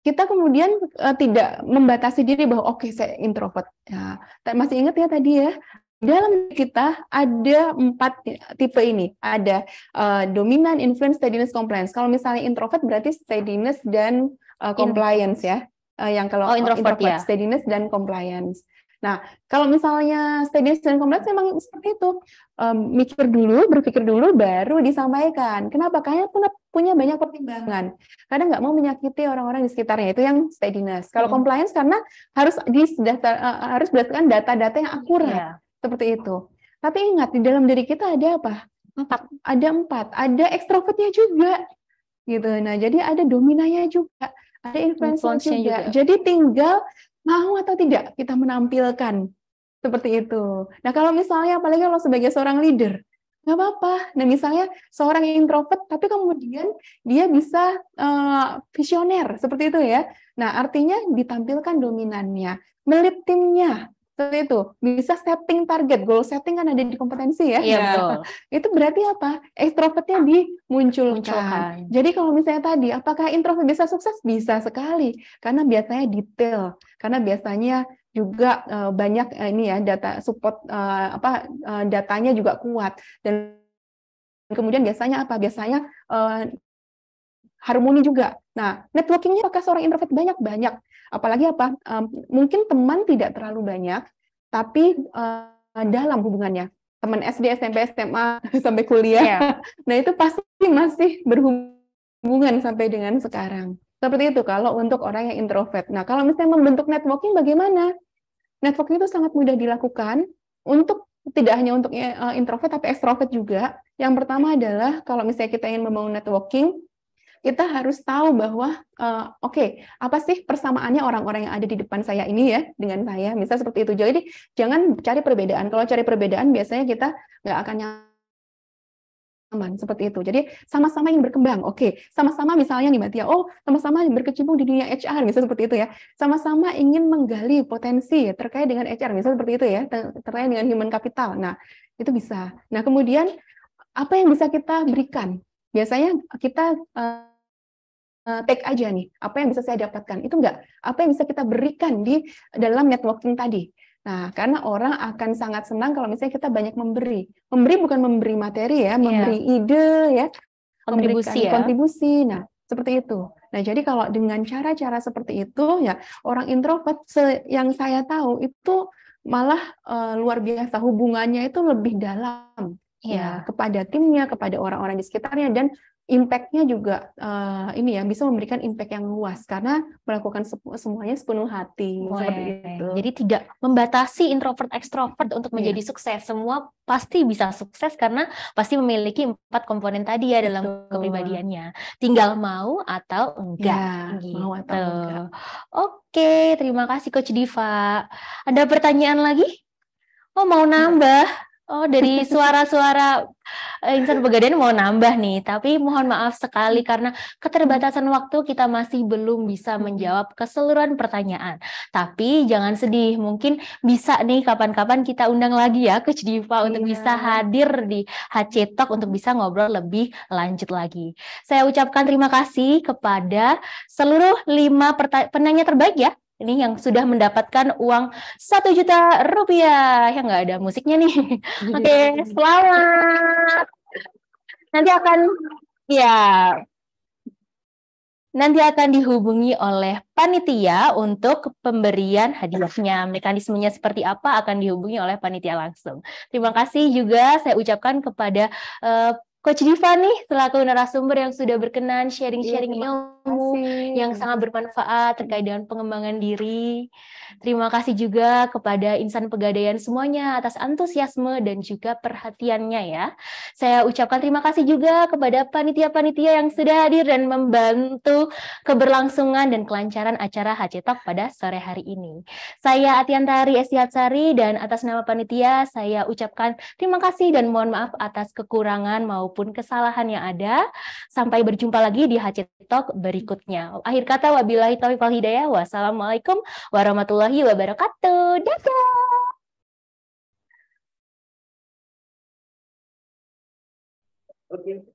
kita kemudian uh, tidak membatasi diri bahwa oke okay, saya introvert. Ya, masih ingat ya tadi ya dalam kita ada empat tipe ini ada uh, dominan, influence, steadiness, compliance. Kalau misalnya introvert berarti steadiness dan uh, compliance ya. Uh, yang kalau oh, introvert, introvert ya. steadiness dan compliance. Nah, kalau misalnya stadium dan kompleks memang seperti itu. Um, mikir dulu, berpikir dulu, baru disampaikan. Kenapa? Karena punya, punya banyak pertimbangan. Kadang nggak mau menyakiti orang-orang di sekitarnya. Itu yang steadiness. Kalau hmm. compliance karena harus data, uh, eh, eh, harus berdasarkan data-data yang akurat. Yeah. Seperti itu. Tapi ingat, di dalam diri kita ada apa? Empat. Hmm. Ada empat. Ada ekstrovertnya juga. gitu. Nah, jadi ada dominanya juga. Ada influencer juga. juga. Jadi tinggal mau atau tidak kita menampilkan seperti itu. Nah kalau misalnya apalagi kalau sebagai seorang leader nggak apa-apa. Nah misalnya seorang introvert tapi kemudian dia bisa uh, visioner seperti itu ya. Nah artinya ditampilkan dominannya, melit timnya, seperti itu bisa setting target goal setting kan ada di kompetensi ya iya, betul. itu berarti apa ekstrovertnya dimunculkan Munculkan. jadi kalau misalnya tadi apakah introvert bisa sukses bisa sekali karena biasanya detail karena biasanya juga uh, banyak uh, ini ya data support uh, apa uh, datanya juga kuat dan kemudian biasanya apa biasanya uh, harmoni juga Nah, networkingnya apakah seorang introvert banyak? Banyak. Apalagi apa? Um, mungkin teman tidak terlalu banyak, tapi uh, dalam hubungannya. Teman SD, SMP, SMA, sampai kuliah. Yeah. Nah, itu pasti masih berhubungan sampai dengan sekarang. Seperti itu kalau untuk orang yang introvert. Nah, kalau misalnya membentuk networking bagaimana? Networking itu sangat mudah dilakukan untuk tidak hanya untuk eh, introvert tapi ekstrovert juga. Yang pertama adalah kalau misalnya kita ingin membangun networking, kita harus tahu bahwa uh, oke okay, apa sih persamaannya orang-orang yang ada di depan saya ini ya dengan saya misal seperti itu jadi jangan cari perbedaan kalau cari perbedaan biasanya kita nggak akan nyaman seperti itu jadi sama-sama yang berkembang oke okay. sama-sama misalnya nih mbak Tia oh sama-sama yang berkecimpung di dunia HR misal seperti itu ya sama-sama ingin menggali potensi terkait dengan HR misal seperti itu ya terkait dengan human capital nah itu bisa nah kemudian apa yang bisa kita berikan biasanya kita eh, Eh, take aja nih, apa yang bisa saya dapatkan? Itu enggak, apa yang bisa kita berikan di dalam networking tadi. Nah, karena orang akan sangat senang kalau misalnya kita banyak memberi. Memberi bukan memberi materi ya, iya. memberi yeah. ide ya, kontribusi ya. kontribusi. Nah, seperti itu. Nah, jadi kalau dengan cara-cara seperti itu ya, orang introvert yang saya tahu itu malah uh, luar biasa hubungannya itu lebih dalam yeah. ya kepada timnya, kepada orang-orang di sekitarnya dan impactnya juga uh, ini ya bisa memberikan impact yang luas karena melakukan semuanya sepenuh hati Boleh. seperti itu. Jadi tidak membatasi introvert ekstrovert untuk iya. menjadi yeah. sukses. Semua pasti bisa sukses karena pasti memiliki empat komponen tadi ya dalam Betul. kepribadiannya. Tinggal mau atau iya, enggak yeah, gitu. Mau atau gitu. enggak. Oke, terima kasih Coach Diva. Ada pertanyaan lagi? Oh, mau nambah? Oh, dari suara-suara eh, insan pegadaian mau nambah nih, tapi mohon maaf sekali hmm. karena keterbatasan waktu kita masih belum bisa menjawab keseluruhan pertanyaan. Tapi jangan sedih, mungkin bisa nih kapan-kapan kita undang lagi ya ke untuk iya. untuk bisa hadir di HC Talk untuk bisa ngobrol lebih lanjut lagi. Saya ucapkan terima kasih kepada seluruh lima penanya terbaik ya ini yang sudah mendapatkan uang satu juta rupiah yang nggak ada musiknya nih oke okay, selamat nanti akan ya nanti akan dihubungi oleh panitia untuk pemberian hadiahnya. Mekanismenya seperti apa akan dihubungi oleh panitia langsung. Terima kasih juga saya ucapkan kepada uh, Coach Diva nih selaku narasumber yang sudah berkenan sharing-sharing ya, ilmu yang sangat bermanfaat terkait dengan pengembangan diri. Terima kasih juga kepada insan pegadaian semuanya atas antusiasme dan juga perhatiannya ya. Saya ucapkan terima kasih juga kepada panitia-panitia yang sudah hadir dan membantu keberlangsungan dan kelancaran acara HC Talk pada sore hari ini. Saya Atiantari Estiatsari dan atas nama panitia saya ucapkan terima kasih dan mohon maaf atas kekurangan maupun maupun kesalahan yang ada. Sampai berjumpa lagi di HC Talk berikutnya. Akhir kata wabillahi taufiq wal hidayah. Wassalamualaikum warahmatullahi wabarakatuh. Dadah. Okay.